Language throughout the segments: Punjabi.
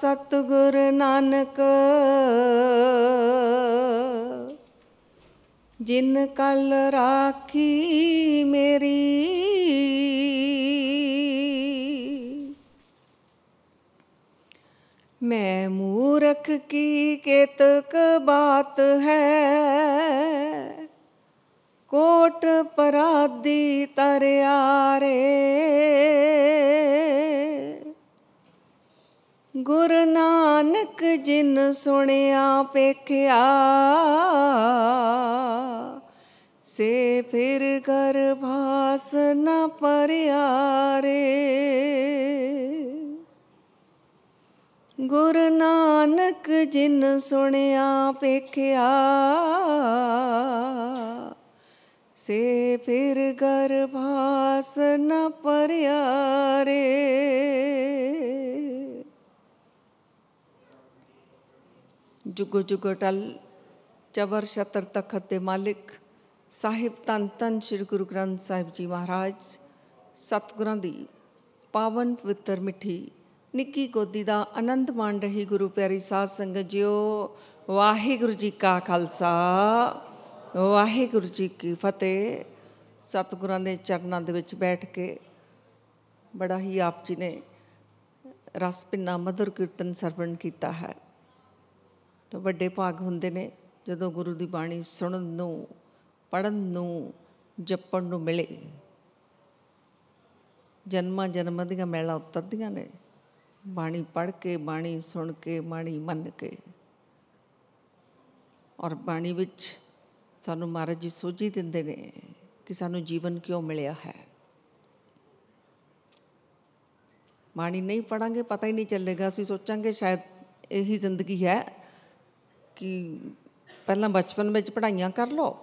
ਸਤਗੁਰ ਨਾਨਕ ਜਿਨ ਕਲ ਰਾਖੀ ਮੇਰੀ ਮੈਂ ਮੂਰਖ ਕੀ ਕਿਤਕ ਬਾਤ ਹੈ ਕੋਟ ਪਰਾਦੀ ਤਰਿਆਰੇ ਗੁਰ ਨਾਨਕ ਜਿਨ ਸੁਣਿਆ ਪੇਖਿਆ ਸੇ ਫਿਰ ਕਰ ਭਾਸ ਨ ਪਰਿਆਰੇ ਗੁਰ ਨਾਨਕ ਜਿਨ ਸੁਣਿਆ ਪੇਖਿਆ ਸੇ ਫਿਰ ਭਾਸ ਨ ਪਰਿਆਰੇ ਜੁਗ ਜੁਗੋ ਟਲ ਚਬਰ ਸ਼ਤਰ ਤਖਤ ਦੇ ਮਾਲਿਕ ਸਾਹਿਬ ਤਨ ਤਨ ਸ੍ਰੀ ਗੁਰੂ ਗ੍ਰੰਥ ਸਾਹਿਬ ਜੀ ਮਹਾਰਾਜ ਸਤਿਗੁਰਾਂ ਦੀ ਪਾਵਨ ਪਵਿੱਤਰ ਮਿੱਠੀ ਨਿੱਕੀ ਗੋਦੀ ਦਾ ਆਨੰਦ ਮਾਣ ਰਹੀ ਗੁਰੂ ਪਿਆਰੀ ਸਾਧ ਸੰਗਤ ਜੀਓ ਵਾਹਿਗੁਰੂ ਜੀ ਕਾ ਖਾਲਸਾ ਵਾਹਿਗੁਰੂ ਜੀ ਕੀ ਫਤਿਹ ਸਤਿਗੁਰਾਂ ਦੇ ਚਰਨਾਂ ਦੇ ਵਿੱਚ ਬੈਠ ਕੇ ਬੜਾ ਹੀ ਆਪ ਜੀ ਨੇ ਰਸ ਪਿੰਨਾ ਮਧੁਰ ਕੀਰਤਨ ਸਰਵਣ ਕੀਤਾ ਹੈ ਤਾਂ ਵੱਡੇ ਭਾਗ ਹੁੰਦੇ ਨੇ ਜਦੋਂ ਗੁਰੂ ਦੀ ਬਾਣੀ ਸੁਣਨ ਨੂੰ ਪੜਨ ਨੂੰ ਜਪਣ ਨੂੰ ਮਿਲੇ ਜਨਮਾਂ ਜਨਮ ਦੀਆਂ ਮੈਲਾ ਉਤਰਦੀਆਂ ਨੇ ਬਾਣੀ ਪੜ ਕੇ ਬਾਣੀ ਸੁਣ ਕੇ ਬਾਣੀ ਮੰਨ ਕੇ ਔਰ ਬਾਣੀ ਵਿੱਚ ਸਾਨੂੰ ਮਹਾਰਾਜ ਜੀ ਸੋਝੀ ਦਿੰਦੇ ਨੇ ਕਿ ਸਾਨੂੰ ਜੀਵਨ ਕਿਉਂ ਮਿਲਿਆ ਹੈ ਬਾਣੀ ਨਹੀਂ ਪੜਾਂਗੇ ਪਤਾ ਹੀ ਨਹੀਂ ਚੱਲੇਗਾ ਅਸੀਂ ਸੋਚਾਂਗੇ ਸ਼ਾਇਦ ਇਹੀ ਜ਼ਿੰਦਗੀ ਹੈ ਕਿ ਪਹਿਲਾਂ ਬਚਪਨ ਵਿੱਚ ਪੜ੍ਹਾਈਆਂ ਕਰ ਲਓ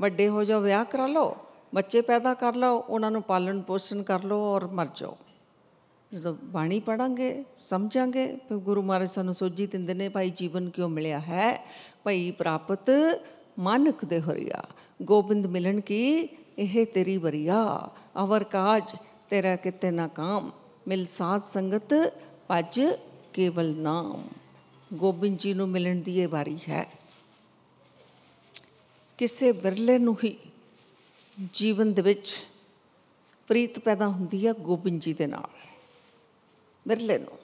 ਵੱਡੇ ਹੋ ਜਾਓ ਵਿਆਹ ਕਰਾ ਲਓ ਬੱਚੇ ਪੈਦਾ ਕਰ ਲਓ ਉਹਨਾਂ ਨੂੰ ਪਾਲਣ ਪੋਸ਼ਣ ਕਰ ਲਓ ਔਰ ਮਰ ਜਾਓ ਜਦੋਂ ਬਾਣੀ ਪੜਾਂਗੇ ਸਮਝਾਂਗੇ ਫਿਰ ਗੁਰੂ ਮਹਾਰਾਜ ਸਾਨੂੰ ਸੋਝੀ ਦਿੰਦੇ ਨੇ ਭਾਈ ਜੀਵਨ ਕਿਉਂ ਮਿਲਿਆ ਹੈ ਭਈ ਪ੍ਰਾਪਤ ਮਾਨਕ ਦੇ ਹਰੀਆ ਗੋਬਿੰਦ ਮਿਲਣ ਕੀ ਇਹ ਤੇਰੀ ਬਰੀਆ ਅਵਰ ਕਾਜ ਤੇਰਾ ਕਿਤੇ ਨਾ ਕਾਮ ਮਿਲ ਸਾਧ ਸੰਗਤ ਪਜ ਕੇਵਲ ਨਾਮ ਗੋਬਿੰਦ ਜੀ ਨੂੰ ਮਿਲਣ ਦੀ ਇਹ ਵਾਰੀ ਹੈ ਕਿਸੇ ਬਿਰਲੇ ਨੂੰ ਹੀ ਜੀਵਨ ਦੇ ਵਿੱਚ ਪ੍ਰੀਤ ਪੈਦਾ ਹੁੰਦੀ ਹੈ ਗੋਬਿੰਦ ਜੀ ਦੇ ਨਾਲ ਬਿਰਲੇ ਨੂੰ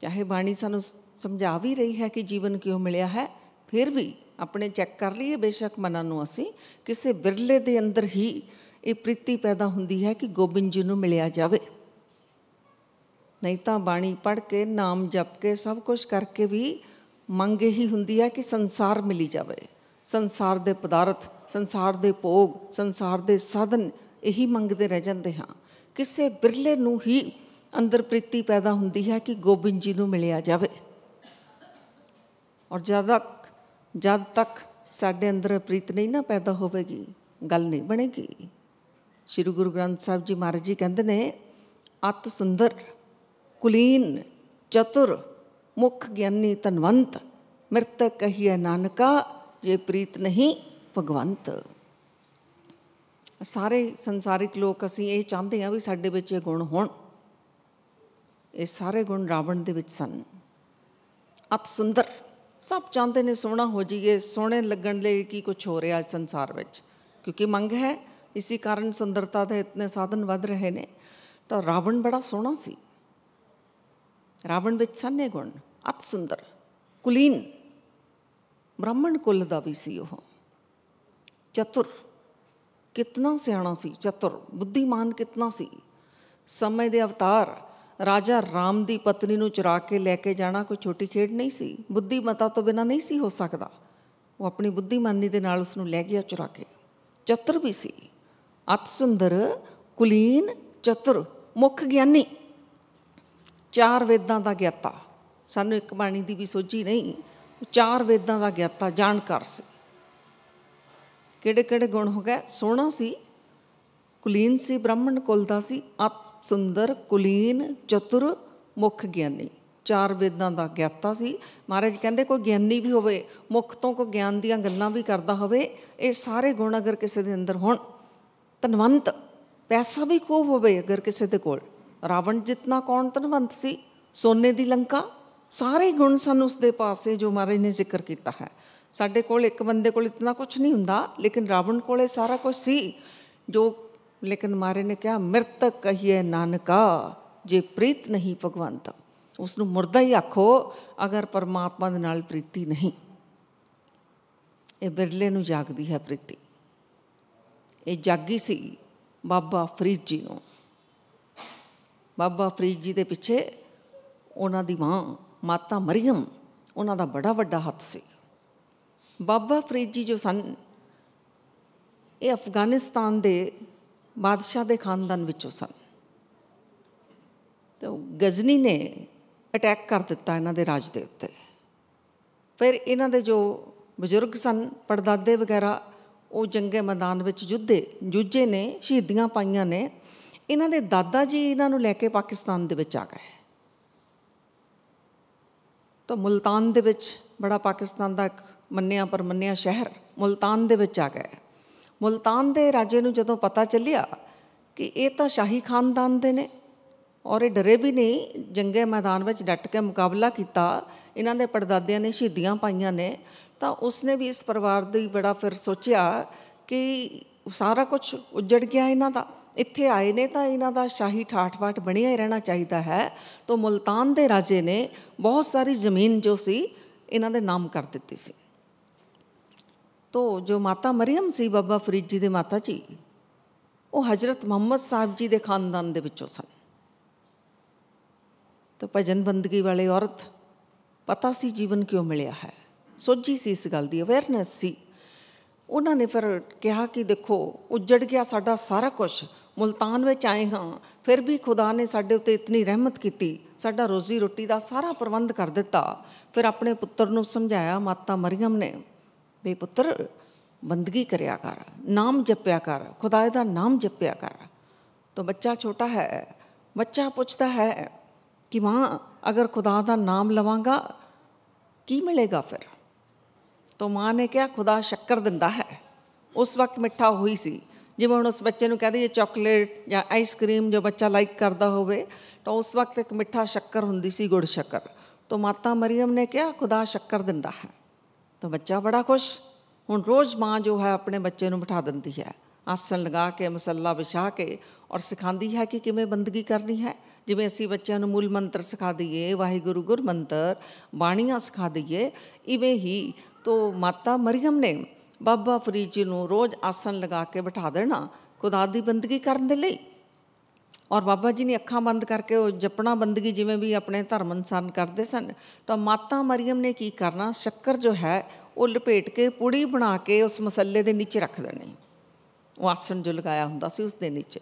ਚਾਹੇ ਬਾਣੀ ਸਾਨੂੰ ਸਮਝਾ ਵੀ ਰਹੀ ਹੈ ਕਿ ਜੀਵਨ ਕਿਉਂ ਮਿਲਿਆ ਹੈ ਫਿਰ ਵੀ ਆਪਣੇ ਚੈੱਕ ਕਰ ਲਈਏ ਬੇਸ਼ੱਕ ਮਨਾਂ ਨੂੰ ਅਸੀਂ ਕਿਸੇ ਬਿਰਲੇ ਦੇ ਅੰਦਰ ਹੀ ਇਹ ਪ੍ਰੀਤੀ ਪੈਦਾ ਹੁੰਦੀ ਹੈ ਕਿ ਗੋਬਿੰਦ ਜੀ ਨੂੰ ਮਿਲਿਆ ਜਾਵੇ ਨਹੀਂ ਤਾਂ ਬਾਣੀ ਪੜ੍ਹ ਕੇ ਨਾਮ ਜਪ ਕੇ ਸਭ ਕੁਝ ਕਰਕੇ ਵੀ ਮੰਗ ਇਹੀ ਹੁੰਦੀ ਹੈ ਕਿ ਸੰਸਾਰ ਮਿਲੀ ਜਾਵੇ ਸੰਸਾਰ ਦੇ ਪਦਾਰਥ ਸੰਸਾਰ ਦੇ ਭੋਗ ਸੰਸਾਰ ਦੇ ਸਾਧਨ ਇਹੀ ਮੰਗਦੇ ਰਹਿ ਜਾਂਦੇ ਹਾਂ ਕਿਸੇ ਬਿਰਲੇ ਨੂੰ ਹੀ ਅੰਦਰ ਪ੍ਰੀਤੀ ਪੈਦਾ ਹੁੰਦੀ ਹੈ ਕਿ ਗੋਬਿੰਦ ਜੀ ਨੂੰ ਮਿਲਿਆ ਜਾਵੇ ਔਰ ਜਦ ਤੱਕ ਜਦ ਤੱਕ ਸਾਡੇ ਅੰਦਰ ਪ੍ਰੀਤ ਨਹੀਂ ਨਾ ਪੈਦਾ ਹੋਵੇਗੀ ਗੱਲ ਨਹੀਂ ਬਣੇਗੀ ਸ਼੍ਰੀ ਗੁਰੂ ਗ੍ਰੰਥ ਸਾਹਿਬ ਜੀ ਮਹਾਰਾਜ ਜੀ ਕਹਿੰਦੇ ਨੇ ਅਤ ਸੁੰਦਰ कुलीन चतुर मुख ज्ञानी तनवंत मृत कहिए नानका ये प्रीत नहीं ਭਗਵੰਤ ਸਾਰੇ ਸੰਸਾਰਿਕ ਲੋਕ ਅਸੀਂ ਇਹ ਚਾਹੁੰਦੇ ਹਾਂ ਵੀ ਸਾਡੇ ਵਿੱਚ ਇਹ ਗੁਣ ਹੋਣ ਇਹ ਸਾਰੇ ਗੁਣ ਰਾਵਣ ਦੇ ਵਿੱਚ ਸਨ ਅਤ ਸੁੰਦਰ ਸਭ ਚਾਹੁੰਦੇ ਨੇ ਸੋਹਣਾ ਹੋ ਜਾਈਏ ਸੋਹਣੇ ਲੱਗਣ ਲਈ ਕੀ ਕੁਝ ਹੋ ਰਿਹਾ ਸੰਸਾਰ ਵਿੱਚ ਕਿਉਂਕਿ ਮੰਗ ਹੈ ਇਸੇ ਕਾਰਨ ਸੁੰਦਰਤਾ ਦੇ ਇਤਨੇ ਸਾਧਨ ਵੱਧ ਰਹੇ ਨੇ ਤਾਂ ਰਾਵਣ ਬੜਾ ਸੋਹਣਾ ਸੀ ਰਾਵਣ ਵਿੱਚ ਸੰਨੇ ਗੁਣ ਅਤ ਸੁੰਦਰ ਕੁਲੀਨ ਬ੍ਰਾਹਮਣ ਕੁੱਲ ਦਾ ਵੀ ਸੀ ਉਹ ਚਤੁਰ ਕਿਤਨਾ ਸਿਆਣਾ ਸੀ ਚਤੁਰ ਬੁੱਧੀਮਾਨ ਕਿਤਨਾ ਸੀ ਸਮੇਂ ਦੇ ਅਵਤਾਰ ਰਾਜਾ ਰਾਮ ਦੀ ਪਤਨੀ ਨੂੰ ਚੁਰਾ ਕੇ ਲੈ ਕੇ ਜਾਣਾ ਕੋਈ ਛੋਟੀ ਖੇਡ ਨਹੀਂ ਸੀ ਬੁੱਧੀਮਤਾ ਤੋਂ ਬਿਨਾ ਨਹੀਂ ਸੀ ਹੋ ਸਕਦਾ ਉਹ ਆਪਣੀ ਬੁੱਧੀਮਾਨੀ ਦੇ ਨਾਲ ਉਸ ਨੂੰ ਲੈ ਗਿਆ ਚੁਰਾ ਕੇ ਚਤੁਰ ਵੀ ਸੀ ਅਤ ਸੁੰਦਰ ਕੁਲੀਨ ਚਤੁਰ ਮੁਖ ਗਿਆਨੀ ਚਾਰ ਵੇਦਾਂ ਦਾ ਗਿਆਤਾ ਸਾਨੂੰ ਇੱਕ ਬਾਣੀ ਦੀ ਵੀ ਸੋਝੀ ਨਹੀਂ ਚਾਰ ਵੇਦਾਂ ਦਾ ਗਿਆਤਾ ਜਾਣਕਾਰ ਸੀ ਕਿਹੜੇ ਕਿਹੜੇ ਗੁਣ ਹੋ ਗਏ ਸੋਹਣਾ ਸੀ ਕੁਲੀਨ ਸੀ ਬ੍ਰਾਹਮਣ ਕੁਲ ਦਾ ਸੀ ਅਤ ਸੁੰਦਰ ਕੁਲੀਨ ਚਤੁਰ ਮੁਖ ਗਿਆਨੀ ਚਾਰ ਵੇਦਾਂ ਦਾ ਗਿਆਤਾ ਸੀ ਮਹਾਰਾਜ ਕਹਿੰਦੇ ਕੋਈ ਗਿਆਨੀ ਵੀ ਹੋਵੇ ਮੁਖ ਤੋਂ ਕੋ ਗਿਆਨ ਦੀਆਂ ਗੱਲਾਂ ਵੀ ਕਰਦਾ ਹੋਵੇ ਇਹ ਸਾਰੇ ਗੁਣ ਅਗਰ ਕਿਸੇ ਦੇ ਅੰਦਰ ਹੋਣ ਤਨਵੰਤ ਪੈਸਾ ਵੀ ਖੂਬ ਹੋਵੇ ਅਗਰ ਕਿਸੇ ਦੇ ਕੋਲ ਰਾਵਣ ਜਿੰਨਾ ਕੌਣ ਧਨਵੰਤ ਸੀ ਸੋਨੇ ਦੀ ਲੰਕਾ ਸਾਰੇ ਗੁਣ ਸਾਨੂੰ ਉਸ ਦੇ ਪਾਸੇ ਜੋ ਮਹਾਰਾਜ ਨੇ ਜ਼ਿਕਰ ਕੀਤਾ ਹੈ ਸਾਡੇ ਕੋਲ ਇੱਕ ਬੰਦੇ ਕੋਲ ਇਤਨਾ ਕੁਝ ਨਹੀਂ ਹੁੰਦਾ ਲੇਕਿਨ ਰਾਵਣ ਕੋਲੇ ਸਾਰਾ ਕੁਝ ਸੀ ਜੋ ਲੇਕਿਨ ਮਾਰੇ ਨੇ ਕਿਹਾ ਮਰਤਕ ਕਹੀਏ ਨਾਨਕਾ ਜੇ ਪ੍ਰੀਤ ਨਹੀਂ ਭਗਵੰਤ ਉਸ ਨੂੰ ਮੁਰਦਾ ਹੀ ਆਖੋ ਅਗਰ ਪਰਮਾਤਮਾ ਦੇ ਨਾਲ ਪ੍ਰੀਤੀ ਨਹੀਂ ਇਹ ਬਿਰਲੇ ਨੂੰ ਜਾਗਦੀ ਹੈ ਪ੍ਰੀਤੀ ਇਹ ਜਾਗੀ ਸੀ ਬਾਬਾ ਫਰੀਦ ਜੀ ਨੂੰ ਬਾਬਾ ਫਰੀਦ ਜੀ ਦੇ ਪਿੱਛੇ ਉਹਨਾਂ ਦੀ ਮਾਂ ਮਾਤਾ ਮਰੀਮ ਉਹਨਾਂ ਦਾ ਬੜਾ ਵੱਡਾ ਹੱਥ ਸੀ ਬਾਬਾ ਫਰੀਦ ਜੀ ਜੋ ਸਨ ਇਹ ਅਫਗਾਨਿਸਤਾਨ ਦੇ ਬਾਦਸ਼ਾਹ ਦੇ ਖਾਨਦਾਨ ਵਿੱਚੋਂ ਸਨ ਤੇ ਗਜ਼ਨੀ ਨੇ ਅਟੈਕ ਕਰ ਦਿੱਤਾ ਇਹਨਾਂ ਦੇ ਰਾਜ ਦੇ ਉੱਤੇ ਫਿਰ ਇਹਨਾਂ ਦੇ ਜੋ ਬਜ਼ੁਰਗ ਸਨ ਪਰਦਾਦੇ ਵਗੈਰਾ ਉਹ ਜੰਗੇ ਮੈਦਾਨ ਵਿੱਚ ਜੁੱਧੇ ਜੁੱਜੇ ਨੇ ਸ਼ਹੀਦੀਆਂ ਪਾਈਆਂ ਨੇ ਇਹਨਾਂ ਦੇ ਦਾਦਾ ਜੀ ਇਹਨਾਂ ਨੂੰ ਲੈ ਕੇ ਪਾਕਿਸਤਾਨ ਦੇ ਵਿੱਚ ਆ ਗਏ ਤਾਂ ਮਲਤਾਨ ਦੇ ਵਿੱਚ ਬੜਾ ਪਾਕਿਸਤਾਨ ਦਾ ਇੱਕ ਮੰਨਿਆ ਪਰ ਮੰਨਿਆ ਸ਼ਹਿਰ ਮਲਤਾਨ ਦੇ ਵਿੱਚ ਆ ਗਏ ਮਲਤਾਨ ਦੇ ਰਾਜੇ ਨੂੰ ਜਦੋਂ ਪਤਾ ਚੱਲਿਆ ਕਿ ਇਹ ਤਾਂ ਸ਼ਾਹੀ ਖਾਨਦਾਨ ਦੇ ਨੇ ਔਰ ਇਹ ਡਰੇ ਵੀ ਨਹੀਂ ਜੰਗੇ ਮੈਦਾਨ ਵਿੱਚ ਡਟ ਕੇ ਮੁਕਾਬਲਾ ਕੀਤਾ ਇਹਨਾਂ ਦੇ ਪੜਦਾਦਿਆਂ ਨੇ ਸ਼ਹੀਦੀਆਂ ਪਾਈਆਂ ਨੇ ਤਾਂ ਉਸਨੇ ਵੀ ਇਸ ਪਰਿਵਾਰ ਦੀ ਬੜਾ ਫਿਰ ਸੋਚਿਆ ਕਿ ਸਾਰਾ ਕੁਝ ਉਜੜ ਗਿਆ ਇਹਨਾਂ ਦਾ ਇੱਥੇ ਆਏ ਨੇ ਤਾਂ ਇਹਨਾਂ ਦਾ ਸ਼ਾਹੀ ਬਾਟ ਬਣਿਆ ਹੀ ਰਹਿਣਾ ਚਾਹੀਦਾ ਹੈ ਤੋਂ ਮਲਤਾਨ ਦੇ ਰਾਜੇ ਨੇ ਬਹੁਤ ਸਾਰੀ ਜ਼ਮੀਨ ਜੋ ਸੀ ਇਹਨਾਂ ਦੇ ਨਾਮ ਕਰ ਦਿੱਤੀ ਸੀ ਤੋਂ ਜੋ ਮਾਤਾ ਮਰੀਮ ਸੀ ਬਾਬਾ ਫਰੀਦ ਜੀ ਦੇ ਮਾਤਾ ਜੀ ਉਹ ਹਜ਼ਰਤ ਮੁਹੰਮਦ ਸਾਹਿਬ ਜੀ ਦੇ ਖਾਨਦਾਨ ਦੇ ਵਿੱਚੋਂ ਸਨ ਤੋ ਭਜਨ ਬੰਦਗੀ ਵਾਲੇ ਔਰਤ ਪਤਾ ਸੀ ਜੀਵਨ ਕਿਉਂ ਮਿਲਿਆ ਹੈ ਸੋਝੀ ਸੀ ਇਸ ਗੱਲ ਦੀ ਅਵੇਅਰਨੈਸ ਸੀ ਉਹਨਾਂ ਨੇ ਫਿਰ ਕਿਹਾ ਕਿ ਦੇਖੋ ਉੱਜੜ ਗਿਆ ਸਾਡਾ ਸਾਰਾ ਕੁਝ ਮੁਲਤਾਨ ਵਿੱਚ ਆਏ ਹਾਂ ਫਿਰ ਵੀ ਖੁਦਾ ਨੇ ਸਾਡੇ ਉੱਤੇ ਇਤਨੀ ਰਹਿਮਤ ਕੀਤੀ ਸਾਡਾ ਰੋਜ਼ੀ ਰੋਟੀ ਦਾ ਸਾਰਾ ਪ੍ਰਬੰਧ ਕਰ ਦਿੱਤਾ ਫਿਰ ਆਪਣੇ ਪੁੱਤਰ ਨੂੰ ਸਮਝਾਇਆ ਮਾਤਾ ਮਰੀਮ ਨੇ ਵੀ ਪੁੱਤਰ ਬੰਦਗੀ ਕਰਿਆ ਕਰ ਨਾਮ ਜਪਿਆ ਕਰ ਖੁਦਾਏ ਦਾ ਨਾਮ ਜਪਿਆ ਕਰ ਤਾਂ ਬੱਚਾ ਛੋਟਾ ਹੈ ਬੱਚਾ ਪੁੱਛਦਾ ਹੈ ਕਿ ਮਾਂ ਅਗਰ ਖੁਦਾ ਦਾ ਨਾਮ ਲਵਾਂਗਾ ਕੀ ਮਿਲੇਗਾ ਫਿਰ ਤਾਂ ਮਾਂ ਨੇ ਕਿਹਾ ਖੁਦਾ ਸ਼ੱਕਰ ਦਿੰਦਾ ਹੈ ਉਸ ਵਕਤ ਮਿੱਠਾ ਹੋਈ ਸੀ ਜਿਵੇਂ ਹੁਣ ਉਸ ਬੱਚੇ ਨੂੰ ਕਹਦੇ ਜੇ ਚਾਕਲੇਟ ਜਾਂ ਆਈਸਕ੍ਰੀਮ ਜੋ ਬੱਚਾ ਲਾਈਕ ਕਰਦਾ ਹੋਵੇ ਤਾਂ ਉਸ ਵਕਤ ਇੱਕ ਮਿੱਠਾ ਸ਼ੱਕਰ ਹੁੰਦੀ ਸੀ ਗੁੜ ਸ਼ੱਕਰ ਤਾਂ ਮਾਤਾ ਮਰੀਮ ਨੇ ਕਿਹਾ ਖੁਦਾ ਸ਼ੱਕਰ ਦਿੰਦਾ ਹੈ ਤਾਂ ਬੱਚਾ ਬੜਾ ਖੁਸ਼ ਹੁਣ ਰੋਜ਼ ਮਾਂ ਜੋ ਹੈ ਆਪਣੇ ਬੱਚੇ ਨੂੰ ਬਿਠਾ ਦਿੰਦੀ ਹੈ ਆਸਣ ਲਗਾ ਕੇ ਮਸੱਲਾ ਵਿਛਾ ਕੇ ਔਰ ਸਿਖਾਉਂਦੀ ਹੈ ਕਿ ਕਿਵੇਂ ਬੰਦਗੀ ਕਰਨੀ ਹੈ ਜਿਵੇਂ ਅਸੀਂ ਬੱਚਿਆਂ ਨੂੰ ਮੂਲ ਮੰਤਰ ਸਿਖਾ ਦਈਏ ਵਾਹਿਗੁਰੂ ਗੁਰ ਮੰਤਰ ਬਾਣੀਆਂ ਸਿਖਾ ਦਈਏ ਇਵੇਂ ਹੀ ਤੋ ਮਾਤਾ ਮਰੀਮ ਨੇ ਬਾਬਾ ਫਰੀਦ ਜੀ ਨੂੰ ਰੋਜ਼ ਆਸਣ ਲਗਾ ਕੇ ਬਿਠਾ ਦੇਣਾ ਖੁਦਾ ਦੀ ਬੰਦਗੀ ਕਰਨ ਦੇ ਲਈ ਔਰ ਬਾਬਾ ਜੀ ਨੇ ਅੱਖਾਂ ਬੰਦ ਕਰਕੇ ਉਹ ਜਪਣਾ ਬੰਦਗੀ ਜਿਵੇਂ ਵੀ ਆਪਣੇ ਧਰਮ ਅਨਸਾਨ ਕਰਦੇ ਸਨ ਤਾਂ ਮਾਤਾ ਮਰੀਮ ਨੇ ਕੀ ਕਰਨਾ ਸ਼ੱਕਰ ਜੋ ਹੈ ਉਹ ਲਪੇਟ ਕੇ ਪੂੜੀ ਬਣਾ ਕੇ ਉਸ ਮਸੱਲੇ ਦੇ ਨੀਚੇ ਰੱਖ ਦੇਣੀ ਉਹ ਆਸਣ ਜੋ ਲਗਾਇਆ ਹੁੰਦਾ ਸੀ ਉਸ ਦੇ ਨੀਚੇ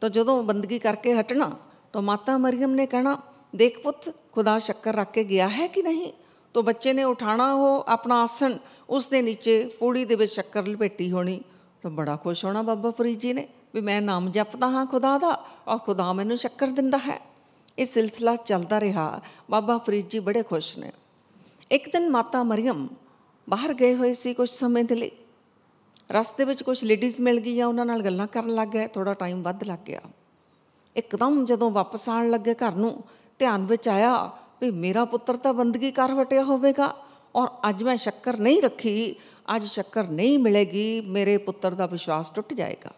ਤਾਂ ਜਦੋਂ ਬੰਦਗੀ ਕਰਕੇ ਹਟਣਾ ਤਾਂ ਮਾਤਾ ਮਰੀਮ ਨੇ ਕਹਿਣਾ ਦੇਖ ਪੁੱਤ ਖੁਦਾ ਸ਼ੱਕਰ ਰੱਖ ਕੇ ਗਿਆ ਹੈ ਕਿ ਨਹੀਂ ਤਾਂ ਬੱਚੇ ਨੇ ਉਠਾਣਾ ਉਹ ਆਪਣਾ ਆਸਣ ਉਸ ਦੇ ਨੀਚੇ ਪੂੜੀ ਦੇ ਵਿੱਚ ਸ਼ੱਕਰ ਲਪੇਟੀ ਹੋਣੀ ਤਾਂ ਬੜਾ ਖੁਸ਼ ਹੋਣਾ ਬਾਬਾ ਫਰੀਦ ਜੀ ਨੇ ਵੀ ਮੈਂ ਨਾਮ ਜਪਦਾ ਹਾਂ ਖੁਦਾ ਦਾ ਔਰ ਖੁਦਾ ਮੈਨੂੰ ਸ਼ੱਕਰ ਦਿੰਦਾ ਹੈ ਇਹ ਸਿਲਸਿਲਾ ਚੱਲਦਾ ਰਿਹਾ ਬਾਬਾ ਫਰੀਦ ਜੀ ਬੜੇ ਖੁਸ਼ ਨੇ ਇੱਕ ਦਿਨ ਮਾਤਾ ਮਰੀਮ ਬਾਹਰ ਗਏ ਹੋਏ ਸੀ ਕੁਝ ਸਮੇਂ ਦੇ ਲਈ ਰਸਤੇ ਵਿੱਚ ਕੁਝ ਲੇਡੀਜ਼ ਮਿਲ ਗਈਆਂ ਉਹਨਾਂ ਨਾਲ ਗੱਲਾਂ ਕਰਨ ਲੱਗ ਗਏ ਥੋੜਾ ਟਾਈਮ ਵੱਧ ਲੱਗ ਗਿਆ ਇੱਕਦਮ ਜਦੋਂ ਵਾਪਸ ਆਣ ਲੱਗੇ ਘਰ ਨੂੰ ਧਿਆਨ ਵਿੱਚ ਆਇਆ ਵੀ ਮੇਰਾ ਪੁੱਤਰ ਤਾਂ ਬੰਦਗੀ ਕਰ ਵਟਿਆ ਹੋਵੇਗਾ ਔਰ ਅੱਜ ਮੈਂ ਸ਼ੱਕਰ ਨਹੀਂ ਰੱਖੀ ਅੱਜ ਸ਼ੱਕਰ ਨਹੀਂ ਮਿਲੇਗੀ ਮੇਰੇ ਪੁੱਤਰ ਦਾ ਵਿਸ਼ਵਾਸ ਟੁੱਟ ਜਾਏਗਾ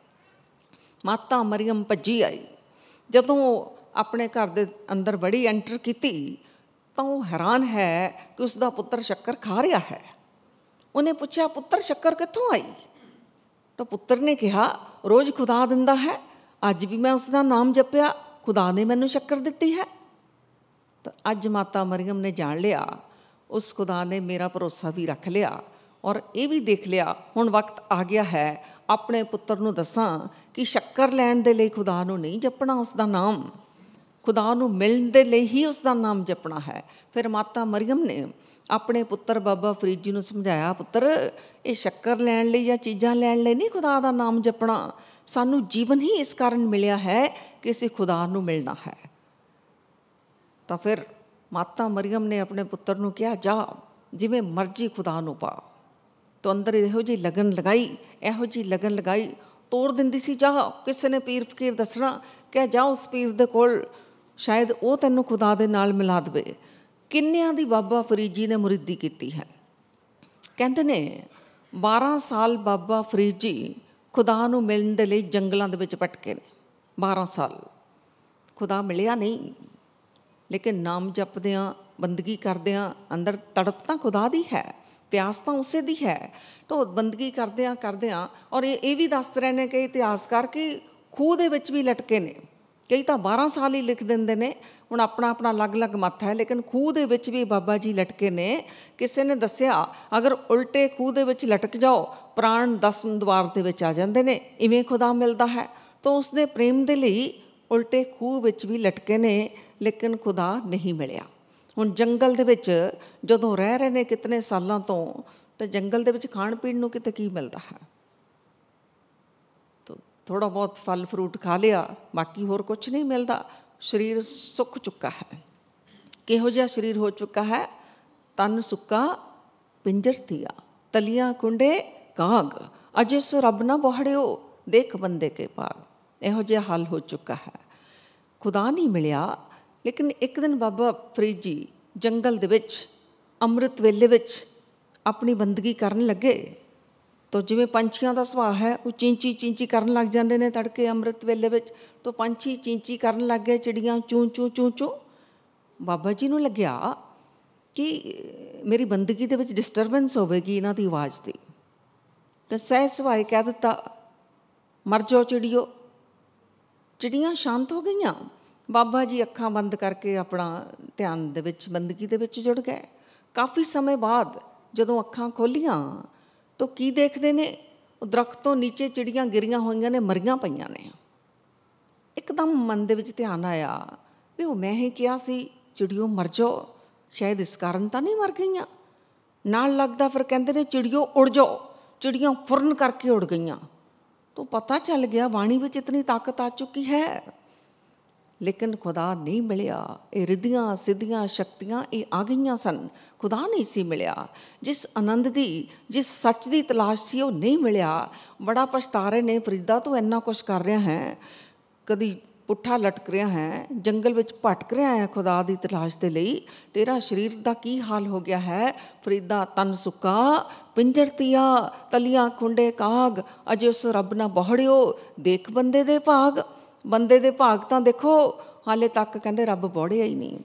ਮਾਤਾ ਮਰੀਮ ਭੱਜੀ ਆਈ ਜਦੋਂ ਆਪਣੇ ਘਰ ਦੇ ਅੰਦਰ ਬੜੀ ਐਂਟਰ ਕੀਤੀ ਤਾਂ ਉਹ ਹੈਰਾਨ ਹੈ ਕਿ ਉਸ ਦਾ ਪੁੱਤਰ ਸ਼ੱਕਰ ਖਾ ਰਿਹਾ ਹੈ ਉਹਨੇ ਪੁੱਛਿਆ ਪੁੱਤਰ ਸ਼ੱਕਰ ਕਿੱਥੋਂ ਆਈ ਤਾਂ ਪੁੱਤਰ ਨੇ ਕਿਹਾ ਰੋਜ਼ ਖੁਦਾ ਦਿੰਦਾ ਹੈ ਅੱਜ ਵੀ ਮੈਂ ਉਸ ਦਾ ਨਾਮ ਜਪਿਆ ਖੁਦਾ ਨੇ ਮੈਨੂੰ ਸ਼ੱਕਰ ਦਿੱਤੀ ਹੈ ਤਾਂ ਅੱਜ ਮਾਤਾ ਮਰੀਮ ਨੇ ਜਾਣ ਲਿਆ ਉਸ ਖੁਦਾ ਨੇ ਮੇਰਾ ਭਰੋਸਾ ਵੀ ਰੱਖ ਲਿਆ ਔਰ ਇਹ ਵੀ ਦੇਖ ਲਿਆ ਹੁਣ ਵਕਤ ਆ ਗਿਆ ਹੈ ਆਪਣੇ ਪੁੱਤਰ ਨੂੰ ਦੱਸਾਂ ਕਿ ਸ਼ੱਕਰ ਲੈਣ ਦੇ ਲਈ ਖੁਦਾ ਨੂੰ ਨਹੀਂ ਜਪਣਾ ਉਸ ਦਾ ਨਾਮ ਖੁਦਾ ਨੂੰ ਮਿਲਣ ਦੇ ਲਈ ਹੀ ਉਸ ਦਾ ਨਾਮ ਜਪਣਾ ਹੈ ਫਿਰ ਮਾਤਾ ਮਰੀਮ ਨੇ ਆਪਣੇ ਪੁੱਤਰ ਬਾਬਾ ਫਰੀਦ ਜੀ ਨੂੰ ਸਮਝਾਇਆ ਪੁੱਤਰ ਇਹ ਸ਼ੱਕਰ ਲੈਣ ਲਈ ਜਾਂ ਚੀਜ਼ਾਂ ਲੈਣ ਲਈ ਨਹੀਂ ਖੁਦਾ ਦਾ ਨਾਮ ਜਪਣਾ ਸਾਨੂੰ ਜੀਵਨ ਹੀ ਇਸ ਕਾਰਨ ਮਿਲਿਆ ਹੈ ਕਿ ਅਸੀਂ ਖੁਦਾ ਨੂੰ ਮਿਲਣਾ ਹੈ ਤਾਂ ਫਿਰ ਮਾਤਾ ਮਰੀਮ ਨੇ ਆਪਣੇ ਪੁੱਤਰ ਨੂੰ ਕਿਹਾ ਜਾ ਜਿਵੇਂ ਮਰਜ਼ੀ ਖੁਦਾ ਨੂੰ ਪਾ ਤੋ ਅੰਦਰ ਇਹੋ ਜੀ ਲਗਨ ਲਗਾਈ ਇਹੋ ਜੀ ਲਗਨ ਲਗਾਈ ਤੋੜ ਦਿੰਦੀ ਸੀ ਜਾ ਕਿਸੇ ਨੇ ਪੀਰ ਫਕੀਰ ਦੱਸਣਾ ਕਿ ਜਾ ਉਸ ਪੀਰ ਦੇ ਕੋਲ ਸ਼ਾਇਦ ਉਹ ਤੈਨੂੰ ਖੁਦਾ ਦੇ ਨਾਲ ਮਿਲਾ ਦੇਵੇ ਕਿੰਨਿਆਂ ਦੀ ਬਾਬਾ ਫਰੀਦ ਜੀ ਨੇ ਮੁਰਿੱਦੀ ਕੀਤੀ ਹੈ ਕਹਿੰਦੇ ਨੇ 12 ਸਾਲ ਬਾਬਾ ਫਰੀਦ ਜੀ ਖੁਦਾ ਨੂੰ ਮਿਲਣ ਦੇ ਲਈ ਜੰਗਲਾਂ ਦੇ ਵਿੱਚ ਪਟਕੇ ਨੇ 12 ਸਾਲ ਖੁਦਾ ਮਿਲਿਆ ਨਹੀਂ ਲੇਕਿਨ ਨਾਮ ਜਪਦਿਆਂ ਬੰਦਗੀ ਕਰਦਿਆਂ ਅੰਦਰ ਤੜਪ ਤਾਂ ਖੁਦਾ ਦੀ ਹੈ ਪਿਆਸ ਤਾਂ ਉਸੇ ਦੀ ਹੈ ਤੋਂ ਬੰਦਗੀ ਕਰਦਿਆਂ ਕਰਦਿਆਂ ਔਰ ਇਹ ਇਹ ਵੀ ਦੱਸ ਰਹੇ ਨੇ ਕਿ ਇਤਿਹਾਸਕਾਰ ਕਿ ਖੂਹ ਦੇ ਵਿੱਚ ਵੀ ਲਟਕੇ ਨੇ ਕਈ ਤਾਂ 12 ਸਾਲ ਹੀ ਲਿਖ ਦਿੰਦੇ ਨੇ ਹੁਣ ਆਪਣਾ ਆਪਣਾ ਅਲੱਗ-ਅਲੱਗ ਮੱਥਾ ਹੈ ਲੇਕਿਨ ਖੂਹ ਦੇ ਵਿੱਚ ਵੀ ਬਾਬਾ ਜੀ ਲਟਕੇ ਨੇ ਕਿਸੇ ਨੇ ਦੱਸਿਆ ਅਗਰ ਉਲਟੇ ਖੂਹ ਦੇ ਵਿੱਚ ਲਟਕ ਜਾਓ ਪ੍ਰਾਣ ਦਸਮ ਦਵਾਰ ਦੇ ਵਿੱਚ ਆ ਜਾਂਦੇ ਨੇ ਇਵੇਂ ਖੁਦਾ ਮਿਲਦਾ ਹੈ ਤੋਂ ਉਸ ਦੇ ਪ੍ਰੇਮ ਦੇ ਲਈ ਉਲਟੇ ਖੂਹ ਵਿੱਚ ਵੀ ਲਟਕੇ ਨੇ ਲੇਕਿਨ ਖੁਦਾ ਨਹੀਂ ਮਿਲਿਆ ਹੁਣ ਜੰਗਲ ਦੇ ਵਿੱਚ ਜਦੋਂ ਰਹਿ ਰਹੇ ਨੇ ਕਿਤਨੇ ਸਾਲਾਂ ਤੋਂ ਤਾਂ ਜੰਗਲ ਦੇ ਵਿੱਚ ਖਾਣ ਪੀਣ ਨੂੰ ਕਿਤੇ ਕੀ ਮਿਲਦਾ ਹੈ ਤੋਂ ਥੋੜਾ ਬਹੁਤ ਫਲ ਫਰੂਟ ਖਾ ਲਿਆ ਬਾਕੀ ਹੋਰ ਕੁਝ ਨਹੀਂ ਮਿਲਦਾ ਸਰੀਰ ਸੁੱਕ ਚੁੱਕਾ ਹੈ ਕਿਹੋ ਜਿਹਾ ਸਰੀਰ ਹੋ ਚੁੱਕਾ ਹੈ ਤਨ ਸੁੱਕਾ ਪਿੰਜਰ ਤੀਆ ਤਲੀਆਂ ਕੁੰਡੇ ਕਾਗ ਅਜੇ ਸੋ ਰੱਬ ਨਾ ਬਹੜਿਓ ਦੇਖ ਬੰਦੇ ਕੇ ਪਾਗ ਇਹੋ ਜਿਹਾ ਹਾਲ ਹੋ ਚੁੱਕਾ ਹੈ ਖੁਦਾ ਨਹੀਂ ਮਿਲਿਆ ਲੇਕਿਨ ਇੱਕ ਦਿਨ ਬਾਬਾ ਫਰੀਦ ਜੀ ਜੰਗਲ ਦੇ ਵਿੱਚ ਅੰਮ੍ਰਿਤ ਵੇਲੇ ਵਿੱਚ ਆਪਣੀ ਬੰਦਗੀ ਕਰਨ ਲੱਗੇ ਤੋ ਜਿਵੇਂ ਪੰਛੀਆਂ ਦਾ ਸੁਭਾਅ ਹੈ ਉਹ ਚਿੰਚੀ ਚਿੰਚੀ ਕਰਨ ਲੱਗ ਜਾਂਦੇ ਨੇ ਤੜਕੇ ਅੰਮ੍ਰਿਤ ਵੇਲੇ ਵਿੱਚ ਤੋ ਪੰਛੀ ਚਿੰਚੀ ਕਰਨ ਲੱਗ ਗਏ ਚਿੜੀਆਂ ਚੂ ਚੂ ਚੂ ਚੂ ਬਾਬਾ ਜੀ ਨੂੰ ਲੱਗਿਆ ਕਿ ਮੇਰੀ ਬੰਦਗੀ ਦੇ ਵਿੱਚ ਡਿਸਟਰਬੈਂਸ ਹੋਵੇਗੀ ਇਹਨਾਂ ਦੀ ਆਵਾਜ਼ ਦੀ ਤਾਂ ਸਹਿ ਸਵਾਇ ਕਹਿ ਦਿੱਤਾ ਮਰ ਜਾਓ ਚਿੜੀਓ ਚਿੜੀਆਂ ਸ਼ਾਂਤ ਹੋ ਗਈਆਂ ਬਾਬਾ ਜੀ ਅੱਖਾਂ ਬੰਦ ਕਰਕੇ ਆਪਣਾ ਧਿਆਨ ਦੇ ਵਿੱਚ ਬੰਦਗੀ ਦੇ ਵਿੱਚ ਜੁੜ ਗਏ ਕਾਫੀ ਸਮੇਂ ਬਾਅਦ ਜਦੋਂ ਅੱਖਾਂ ਖੋਲੀਆਂ ਤਾਂ ਕੀ ਦੇਖਦੇ ਨੇ ਉਹ ਦਰਖਤ ਤੋਂ ਨੀਚੇ ਚਿੜੀਆਂ ਗਿਰੀਆਂ ਹੋਈਆਂ ਨੇ ਮਰੀਆਂ ਪਈਆਂ ਨੇ ਇੱਕਦਮ ਮਨ ਦੇ ਵਿੱਚ ਧਿਆਨ ਆਇਆ ਵੀ ਉਹ ਮੈਂ ਹੀ ਕਿਹਾ ਸੀ ਚਿੜੀਓ ਮਰ ਜਾਓ ਸ਼ਾਇਦ ਇਸ ਕਾਰਨ ਤਾਂ ਨਹੀਂ ਮਰ ਗਈਆਂ ਨਾਲ ਲੱਗਦਾ ਫਿਰ ਕਹਿੰਦੇ ਨੇ ਚਿੜੀਓ ਉੜ ਜਾਓ ਚਿੜੀਆਂ ਫੁਰਨ ਕਰਕੇ ਉੜ ਗਈਆਂ तो ਪਤਾ ਚੱਲ ਗਿਆ ਬਾਣੀ ਵਿੱਚ ਇਤਨੀ ਤਾਕਤ ਆ ਚੁੱਕੀ ਹੈ ਲੇਕਿਨ ਖੁਦਾ ਨਹੀਂ ਮਿਲਿਆ ਇਹ ਰਿੱਧੀਆਂ ਸਿੱਧੀਆਂ ਸ਼ਕਤੀਆਂ ਇਹ ਆ ਗਈਆਂ ਸਨ ਖੁਦਾ ਨਹੀਂ ਸੀ ਮਿਲਿਆ ਜਿਸ ਆਨੰਦ ਦੀ ਜਿਸ ਸੱਚ ਦੀ ਤਲਾਸ਼ ਸੀ ਉਹ ਨਹੀਂ ਮਿਲਿਆ ਬੜਾ ਪਛਤਾ ਰਹੇ ਨੇ ਫਰੀਦਾ ਤੋਂ ਇੰਨਾ ਕੁਝ ਕਰ ਰਿਹਾ ਹੈ ਕਦੀ ਪੁੱਠਾ ਲਟਕ ਰਿਹਾ ਹੈ ਜੰਗਲ ਵਿੱਚ ਭਟਕ ਰਿਹਾ ਹੈ ਖੁਦਾ ਦੀ ਤਲਾਸ਼ ਦੇ ਲਈ ਤੇਰਾ ਸਰੀਰ ਦਾ ਕੀ ਹਾਲ ਹੋ ਗਿਆ ਹੈ ਫਰੀਦਾ ਤਨ ਸੁੱਕਾ ਪਿੰਜਰਤੀਆ ਤਲੀਆਂ ਖੁੰਡੇ ਕਾਗ ਅਜ ਉਸ ਰੱਬ ਨਾ ਬਹੜਿਓ ਦੇਖ ਬੰਦੇ ਦੇ ਭਾਗ ਬੰਦੇ ਦੇ ਭਾਗ ਤਾਂ ਦੇਖੋ ਹਾਲੇ ਤੱਕ ਕਹਿੰਦੇ ਰੱਬ ਬੋੜਿਆ ਹੀ ਨਹੀਂ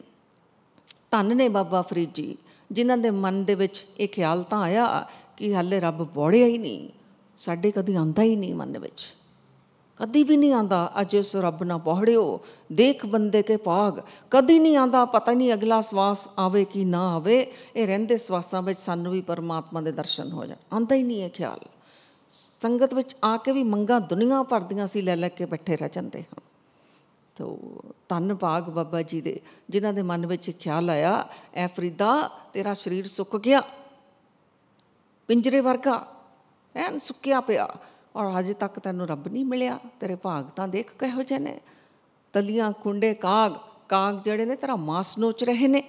ਧੰਨ ਨੇ ਬਾਬਾ ਫਰੀਦ ਜੀ ਜਿਨ੍ਹਾਂ ਦੇ ਮਨ ਦੇ ਵਿੱਚ ਇਹ ਖਿਆਲ ਤਾਂ ਆਇਆ ਕਿ ਹਾਲੇ ਰੱਬ ਬੋੜਿਆ ਹੀ ਨਹੀਂ ਸਾਡੇ ਕਦੀ ਆਂਦਾ ਹੀ ਨਹੀਂ ਮਨ ਵਿੱਚ ਕਦੀ ਵੀ ਨਹੀਂ ਆਂਦਾ ਅੱਜ ਉਸ ਰੱਬ ਨਾਲ ਪਹੜਿਓ ਦੇਖ ਬੰਦੇ ਕੇ ਪਾਗ ਕਦੀ ਨਹੀਂ ਆਂਦਾ ਪਤਾ ਨਹੀਂ ਅਗਲਾ ਸਵਾਸ ਆਵੇ ਕਿ ਨਾ ਆਵੇ ਇਹ ਰਹਿੰਦੇ ਸਵਾਸਾਂ ਵਿੱਚ ਸਾਨੂੰ ਵੀ ਪਰਮਾਤਮਾ ਦੇ ਦਰਸ਼ਨ ਹੋ ਜਾਣ ਆਂਦਾ ਹੀ ਨਹੀਂ ਇਹ ਖਿਆਲ ਸੰਗਤ ਵਿੱਚ ਆ ਕੇ ਵੀ ਮੰਗਾ ਦੁਨੀਆ ਭਰਦੀਆਂ ਸੀ ਲੈ ਲੈ ਕੇ ਬੈਠੇ ਰਹਿ ਜਾਂਦੇ ਹਾਂ ਤੋ ਤਨ ਭਾਗ ਬਾਬਾ ਜੀ ਦੇ ਜਿਨ੍ਹਾਂ ਦੇ ਮਨ ਵਿੱਚ ਖਿਆਲ ਆਇਆ ਐ ਫਰੀਦਾ ਤੇਰਾ ਸਰੀਰ ਸੁੱਕ ਗਿਆ ਪਿੰਜਰੇ ਵਰਗਾ ਐਨ ਸੁੱਕਿਆ ਪਿਆ ਔਰ ਅਜੇ ਤੱਕ ਤੈਨੂੰ ਰੱਬ ਨਹੀਂ ਮਿਲਿਆ ਤੇਰੇ ਭਾਗ ਤਾਂ ਦੇਖ ਕਿਹੋ ਜਿਹੇ ਨੇ ਤਲੀਆਂ ਕੁੰਡੇ ਕਾਗ ਕਾਗ ਜਿਹੜੇ ਨੇ ਤੇਰਾ ਮਾਸ ਨੋਚ ਰਹੇ ਨੇ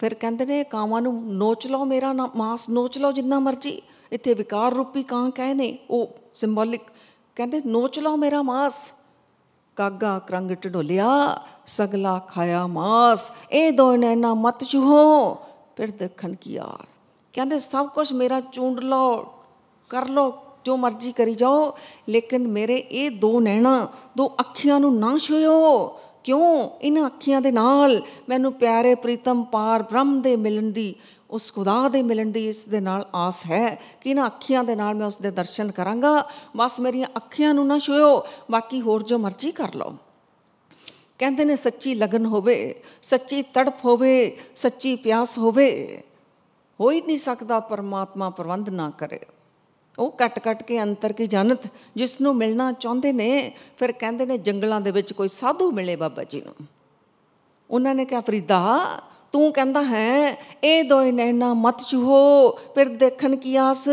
ਫਿਰ ਕਹਿੰਦੇ ਨੇ ਕਾਵਾਂ ਨੂੰ ਨੋਚ ਲਓ ਮੇਰਾ ਮਾਸ ਨੋਚ ਲਓ ਜਿੰਨਾ ਮਰਜੀ ਇੱਥੇ ਵਿਕਾਰ ਰੂਪੀ ਕਾਂ ਕਹੇ ਨੇ ਉਹ ਸਿੰਬੋਲਿਕ ਕਹਿੰਦੇ ਨੋਚ ਲਓ ਮੇਰਾ ਮਾਸ ਕਾਗਾ ਕਰੰਗ ਢੋਲਿਆ ਸਗਲਾ ਖਾਇਆ ਮਾਸ ਇਹ ਦੋ ਨੈਣਾ ਮਤ ਚੂਹੋ ਫਿਰ ਦੇਖਣ ਕੀ ਆਸ ਕਹਿੰਦੇ ਸਭ ਕੁਝ ਮੇਰਾ ਚੂੰਡ ਲਓ ਕਰ ਲੋ ਜੋ ਮਰਜ਼ੀ ਕਰੀ ਜਾਓ ਲੇਕਿਨ ਮੇਰੇ ਇਹ ਦੋ ਨੈਣਾ ਦੋ ਅੱਖੀਆਂ ਨੂੰ ਨਾ ਛੋਇਓ ਕਿਉਂ ਇਹਨਾਂ ਅੱਖੀਆਂ ਦੇ ਨਾਲ ਮੈਨੂੰ ਪਿਆਰੇ ਪ੍ਰੀਤਮ ਪਾਰ ਬ੍ਰਹਮ ਦੇ ਮਿਲਣ ਦੀ ਉਸ ਖੁਦਾ ਦੇ ਮਿਲਣ ਦੀ ਇਸ ਦੇ ਨਾਲ ਆਸ ਹੈ ਕਿ ਇਹਨਾਂ ਅੱਖੀਆਂ ਦੇ ਨਾਲ ਮੈਂ ਉਸ ਦੇ ਦਰਸ਼ਨ ਕਰਾਂਗਾ ਬਸ ਮੇਰੀਆਂ ਅੱਖੀਆਂ ਨੂੰ ਨਾ ਛੋਇਓ ਬਾਕੀ ਹੋਰ ਜੋ ਮਰਜ਼ੀ ਕਰ ਲਓ ਕਹਿੰਦੇ ਨੇ ਸੱਚੀ ਲਗਨ ਹੋਵੇ ਸੱਚੀ ਤੜਪ ਹੋਵੇ ਸੱਚੀ ਪਿਆਸ ਹੋਵੇ ਹੋਈ ਨਹੀਂ ਸਕਦਾ ਪਰਮਾਤਮਾ ਪ੍ਰਬੰਧ ਨਾ ਕਰੇ ਉਹ ਕੱਟ ਕੱਟ ਕੇ ਅੰਤਰ ਕੀ ਜਨਤ ਜਿਸ ਨੂੰ ਮਿਲਣਾ ਚਾਹੁੰਦੇ ਨੇ ਫਿਰ ਕਹਿੰਦੇ ਨੇ ਜੰਗਲਾਂ ਦੇ ਵਿੱਚ ਕੋਈ ਸਾਧੂ ਮਿਲੇ ਬਾਬਾ ਜੀ ਨੂੰ ਉਹਨਾਂ ਨੇ ਕਿਹਾ ਫਰੀਦਾ ਤੂੰ ਕਹਿੰਦਾ ਹੈ ਇਹ ਦੋਏ ਨੈਣਾ ਮਤ ਚੂਹੋ ਫਿਰ ਦੇਖਣ ਕੀ ਆਸ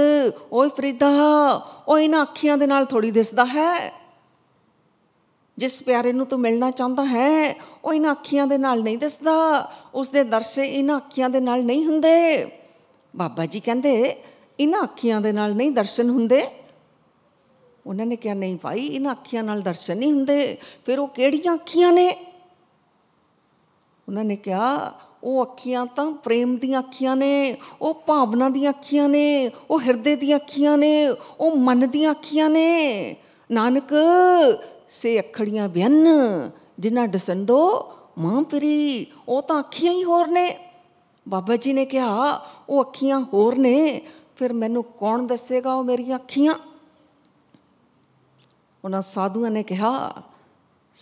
ਓਏ ਫਰੀਦਾ ਉਹ ਇਹਨਾਂ ਅੱਖੀਆਂ ਦੇ ਨਾਲ ਥੋੜੀ ਦਿਸਦਾ ਹੈ ਜਿਸ ਪਿਆਰੇ ਨੂੰ ਤੂੰ ਮਿਲਣਾ ਚਾਹੁੰਦਾ ਹੈ ਉਹ ਇਹਨਾਂ ਅੱਖੀਆਂ ਦੇ ਨਾਲ ਨਹੀਂ ਦਿਸਦਾ ਉਸ ਦੇ ਦਰਸ਼ੇ ਇਹਨਾਂ ਅੱਖੀਆਂ ਦੇ ਨਾਲ ਨਹੀਂ ਹੁੰਦੇ ਬਾਬਾ ਜੀ ਕਹਿੰਦੇ ਇਹਨਾਂ ਅੱਖੀਆਂ ਦੇ ਨਾਲ ਨਹੀਂ ਦਰਸ਼ਨ ਹੁੰਦੇ ਉਹਨਾਂ ਨੇ ਕਿਹਾ ਨਹੀਂ ਭਾਈ ਇਹਨਾਂ ਅੱਖੀਆਂ ਨਾਲ ਦਰਸ਼ਨ ਨਹੀਂ ਹੁੰਦੇ ਫਿਰ ਉਹ ਕਿਹੜੀਆਂ ਅੱਖੀਆਂ ਨੇ ਉਹਨਾਂ ਨੇ ਕਿਹਾ ਉਹ ਅੱਖੀਆਂ ਤਾਂ ਪ੍ਰੇਮ ਦੀਆਂ ਅੱਖੀਆਂ ਨੇ ਉਹ ਭਾਵਨਾ ਦੀਆਂ ਅੱਖੀਆਂ ਨੇ ਉਹ ਹਿਰਦੇ ਦੀਆਂ ਅੱਖੀਆਂ ਨੇ ਉਹ ਮਨ ਦੀਆਂ ਅੱਖੀਆਂ ਨੇ ਨਾਨਕ ਸੇ ਅੱਖੜੀਆਂ ਵਿਅਨ ਜਿਨ੍ਹਾਂ ਦਸਨ ਦੋ ਮਾਂ ਪਰੀ ਉਹ ਤਾਂ ਅੱਖੀਆਂ ਹੀ ਹੋਰ ਨੇ ਬਾਬਾ ਜੀ ਨੇ ਕਿਹਾ ਉਹ ਅੱਖੀਆਂ ਹੋਰ ਨੇ ਫਿਰ ਮੈਨੂੰ ਕੌਣ ਦੱਸੇਗਾ ਉਹ ਮੇਰੀਆਂ ਅੱਖੀਆਂ ਉਹਨਾਂ ਸਾਧੂਆਂ ਨੇ ਕਿਹਾ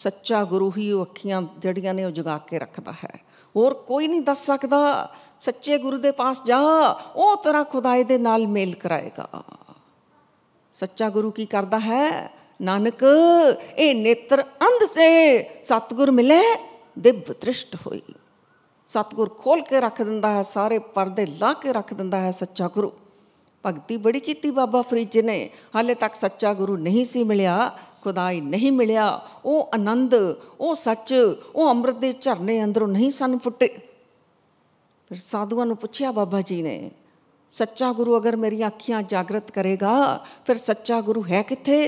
ਸੱਚਾ ਗੁਰੂ ਹੀ ਉਹ ਅੱਖੀਆਂ ਜੜੀਆਂ ਨੇ ਉਹ ਜਗਾ ਕੇ ਰੱਖਦਾ ਹੈ ਹੋਰ ਕੋਈ ਨਹੀਂ ਦੱਸ ਸਕਦਾ ਸੱਚੇ ਗੁਰੂ ਦੇ ਪਾਸ ਜਾ ਉਹ ਤੇਰਾ ਖੁਦਾਏ ਦੇ ਨਾਲ ਮੇਲ ਕਰਾਏਗਾ ਸੱਚਾ ਗੁਰੂ ਕੀ ਕਰਦਾ ਹੈ ਨਾਨਕ ਇਹ ਨੇਤਰ ਅੰਧ ਸੇ ਸਤਗੁਰ ਮਿਲੇ ਦਿਵ ਦ੍ਰਿਸ਼ਟ ਹੋਈ ਸਤਗੁਰ ਖੋਲ ਕੇ ਰੱਖ ਦਿੰਦਾ ਹੈ ਸਾਰੇ ਪਰਦੇ ਲਾ ਕੇ ਰੱਖ ਦਿੰਦਾ ਹੈ ਸੱਚਾ ਗੁਰੂ ਭਗਤੀ ਬੜੀ ਕੀਤੀ ਬਾਬਾ ਫਰੀਦ ਨੇ ਹਾਲੇ ਤੱਕ ਸੱਚਾ ਗੁਰੂ ਨਹੀਂ ਸੀ ਮਿਲਿਆ ਖੁਦਾਈ ਨਹੀਂ ਮਿਲਿਆ ਉਹ ਆਨੰਦ ਉਹ ਸੱਚ ਉਹ ਅੰਮ੍ਰਿਤ ਦੇ ਝਰਨੇ ਅੰਦਰੋਂ ਨਹੀਂ ਸਨ ਫੁੱਟੇ ਫਿਰ ਸਾਧੂਆਂ ਨੂੰ ਪੁੱਛਿਆ ਬਾਬਾ ਜੀ ਨੇ ਸੱਚਾ ਗੁਰੂ ਅਗਰ ਮੇਰੀਆਂ ਅੱਖੀਆਂ ਜਾਗਰਤ ਕਰੇਗਾ ਫਿਰ ਸੱਚਾ ਗੁਰੂ ਹੈ ਕਿੱਥੇ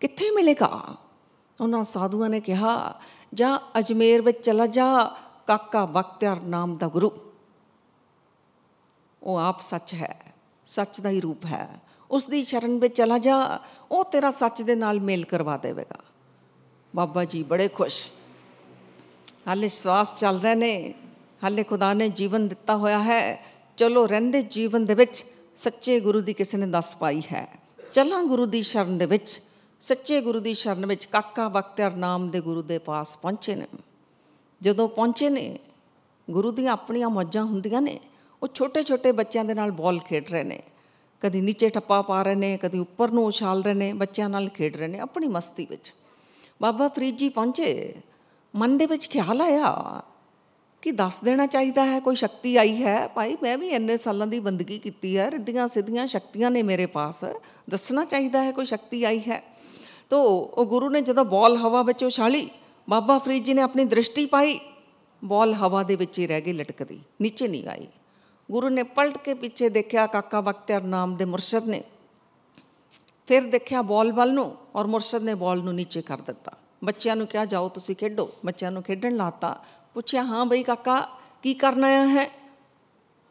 ਕਿੱਥੇ ਮਿਲੇਗਾ ਉਹਨਾਂ ਸਾਧੂਆਂ ਨੇ ਕਿਹਾ ਜਾ ਅਜਮੇਰ ਵਿੱਚ ਚਲਾ ਜਾ ਕਾਕਾ ਬਖਤਿਆਰ ਨਾਮ ਦਾ ਗੁਰੂ ਉਹ ਆਪ ਸੱਚ ਹੈ ਸੱਚ ਦਾ ਹੀ ਰੂਪ ਹੈ ਉਸ ਦੀ ਸ਼ਰਨ ਵਿੱਚ ਚਲਾ ਜਾ ਉਹ ਤੇਰਾ ਸੱਚ ਦੇ ਨਾਲ ਮੇਲ ਕਰਵਾ ਦੇਵੇਗਾ ਬਾਬਾ ਜੀ ਬੜੇ ਖੁਸ਼ ਹਾਲੇ ਸਵਾਸ ਚੱਲ ਰਹੇ ਨੇ ਹਾਲੇ ਖੁਦਾ ਨੇ ਜੀਵਨ ਦਿੱਤਾ ਹੋਇਆ ਹੈ ਚਲੋ ਰਹਿੰਦੇ ਜੀਵਨ ਦੇ ਵਿੱਚ ਸੱਚੇ ਗੁਰੂ ਦੀ ਕਿਸੇ ਨੇ ਦੱਸ ਪਾਈ ਹੈ ਚੱਲਾਂ ਗੁਰੂ ਦੀ ਸ਼ਰਨ ਦੇ ਵਿੱਚ ਸੱਚੇ ਗੁਰੂ ਦੀ ਸ਼ਰਨ ਵਿੱਚ ਕਾਕਾ ਬਖਤਿਆਰ ਨਾਮ ਦੇ ਗੁਰੂ ਦੇ ਪਾਸ ਪਹੁੰਚੇ ਨੇ ਜਦੋਂ ਪਹੁੰਚੇ ਨੇ ਗੁਰੂ ਦੀਆਂ ਆਪਣੀਆਂ ਮੌਜਾਂ ਹੁੰਦੀਆਂ ਨੇ ਉਹ ਛੋਟੇ ਛੋਟੇ ਬੱਚਿਆਂ ਦੇ ਨਾਲ ਬਾਲ ਖੇਡ ਰਹੇ ਨੇ ਕਦੀ ਨੀਚੇ ਠੱਪਾ ਪਾ ਰਹੇ ਨੇ ਕਦੀ ਉੱਪਰ ਨੂੰ ਉਛਾਲ ਰਹੇ ਨੇ ਬੱਚਿਆਂ ਨਾਲ ਖੇਡ ਰਹੇ ਨੇ ਆਪਣੀ ਮਸਤੀ ਵਿੱਚ ਬਾਬਾ ਫਰੀਦ ਜੀ ਪਹੁੰਚੇ ਮਨ ਦੇ ਵਿੱਚ ਖਿਆਲ ਆਇਆ ਕਿ ਦੱਸ ਦੇਣਾ ਚਾਹੀਦਾ ਹੈ ਕੋਈ ਸ਼ਕਤੀ ਆਈ ਹੈ ਭਾਈ ਮੈਂ ਵੀ ਇੰਨੇ ਸਾਲਾਂ ਦੀ ਬੰਦਗੀ ਕੀਤੀ ਹੈ ਰਿੱਧੀਆਂ ਸਿੱਧੀਆਂ ਸ਼ਕਤੀਆਂ ਨੇ ਮੇਰੇ ਪਾਸ ਦੱਸਣਾ ਚਾਹੀਦਾ ਹੈ ਕੋਈ ਸ਼ਕਤੀ ਆਈ ਹੈ ਤੋ ਉਹ ਗੁਰੂ ਨੇ ਜਦੋਂ ਬਾਲ ਹਵਾ ਵਿੱਚ ਉਛਾਲੀ ਬਾਬਾ ਫਰੀਦ ਜੀ ਨੇ ਆਪਣੀ ਦ੍ਰਿਸ਼ਟੀ ਪਾਈ ਬਾਲ ਹਵਾ ਦੇ ਵਿੱਚ ਹੀ ਰਹਿ ਗਈ ਲਟਕਦੀ ਨੀਚੇ ਨਹੀਂ ਆਈ ਗੁਰੂ ਨੇ ਪਲਟ ਕੇ ਪਿੱਛੇ ਦੇਖਿਆ ਕਾਕਾ ਬਖਤਿਆਰ ਨਾਮ ਦੇ ਮੁਰਸ਼ਦ ਨੇ ਫਿਰ ਦੇਖਿਆ ਬਾਲ ਵੱਲ ਨੂੰ ਔਰ ਮੁਰਸ਼ਦ ਨੇ ਬਾਲ ਨੂੰ ਨੀਚੇ ਕਰ ਦਿੱਤਾ ਬੱਚਿਆਂ ਨੂੰ ਕਿਹਾ ਜਾਓ ਤੁਸੀਂ ਖੇਡੋ ਬੱਚਿਆਂ ਨੂੰ ਖੇਡਣ ਲਾਤਾ ਪੁੱਛਿਆ ਹਾਂ ਬਈ ਕਾਕਾ ਕੀ ਕਰਨ ਆਇਆ ਹੈ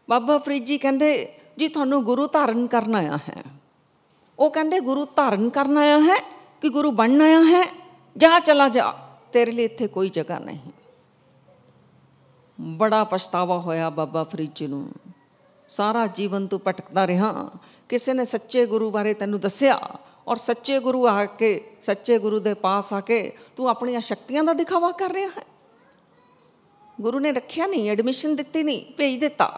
ਬਾਬਾ ਫਰੀਦ ਜੀ ਕਹਿੰਦੇ ਜੀ ਤੁਹਾਨੂੰ ਗੁਰੂ ਧਾਰਨ ਕਰਨ ਆਇਆ ਹੈ ਉਹ ਕਹਿੰਦੇ ਗੁਰੂ ਧਾਰਨ ਕਰਨ ਆਇਆ ਹੈ ਕਿ ਗੁਰੂ ਬਣਨ ਆਇਆ ਹੈ ਜਾ ਚਲਾ ਜਾ ਤੇਰੇ ਲਈ ਇੱਥੇ ਕੋਈ ਜਗ੍ਹਾ ਨਹੀਂ ਬੜਾ ਪਛਤਾਵਾ ਹੋਇਆ ਬਾਬਾ ਫਰੀਦ ਜੀ ਨੂੰ ਸਾਰਾ ਜੀਵਨ ਤੂੰ ਭਟਕਦਾ ਰਿਹਾ ਕਿਸੇ ਨੇ ਸੱਚੇ ਗੁਰੂ ਬਾਰੇ ਤੈਨੂੰ ਦੱਸਿਆ ਔਰ ਸੱਚੇ ਗੁਰੂ ਆ ਕੇ ਸੱਚੇ ਗੁਰੂ ਦੇ ਪਾਸ ਆ ਕੇ ਤੂੰ ਆਪਣੀਆਂ ਸ਼ਕਤੀਆਂ ਦਾ ਦਿਖਾਵਾ ਕਰ ਰਿਹਾ ਹੈ ਗੁਰੂ ਨੇ ਰੱਖਿਆ ਨਹੀਂ ਐਡਮਿਸ਼ਨ ਦਿੱਤੀ ਨਹੀਂ ਭੇਜ ਦਿੱਤਾ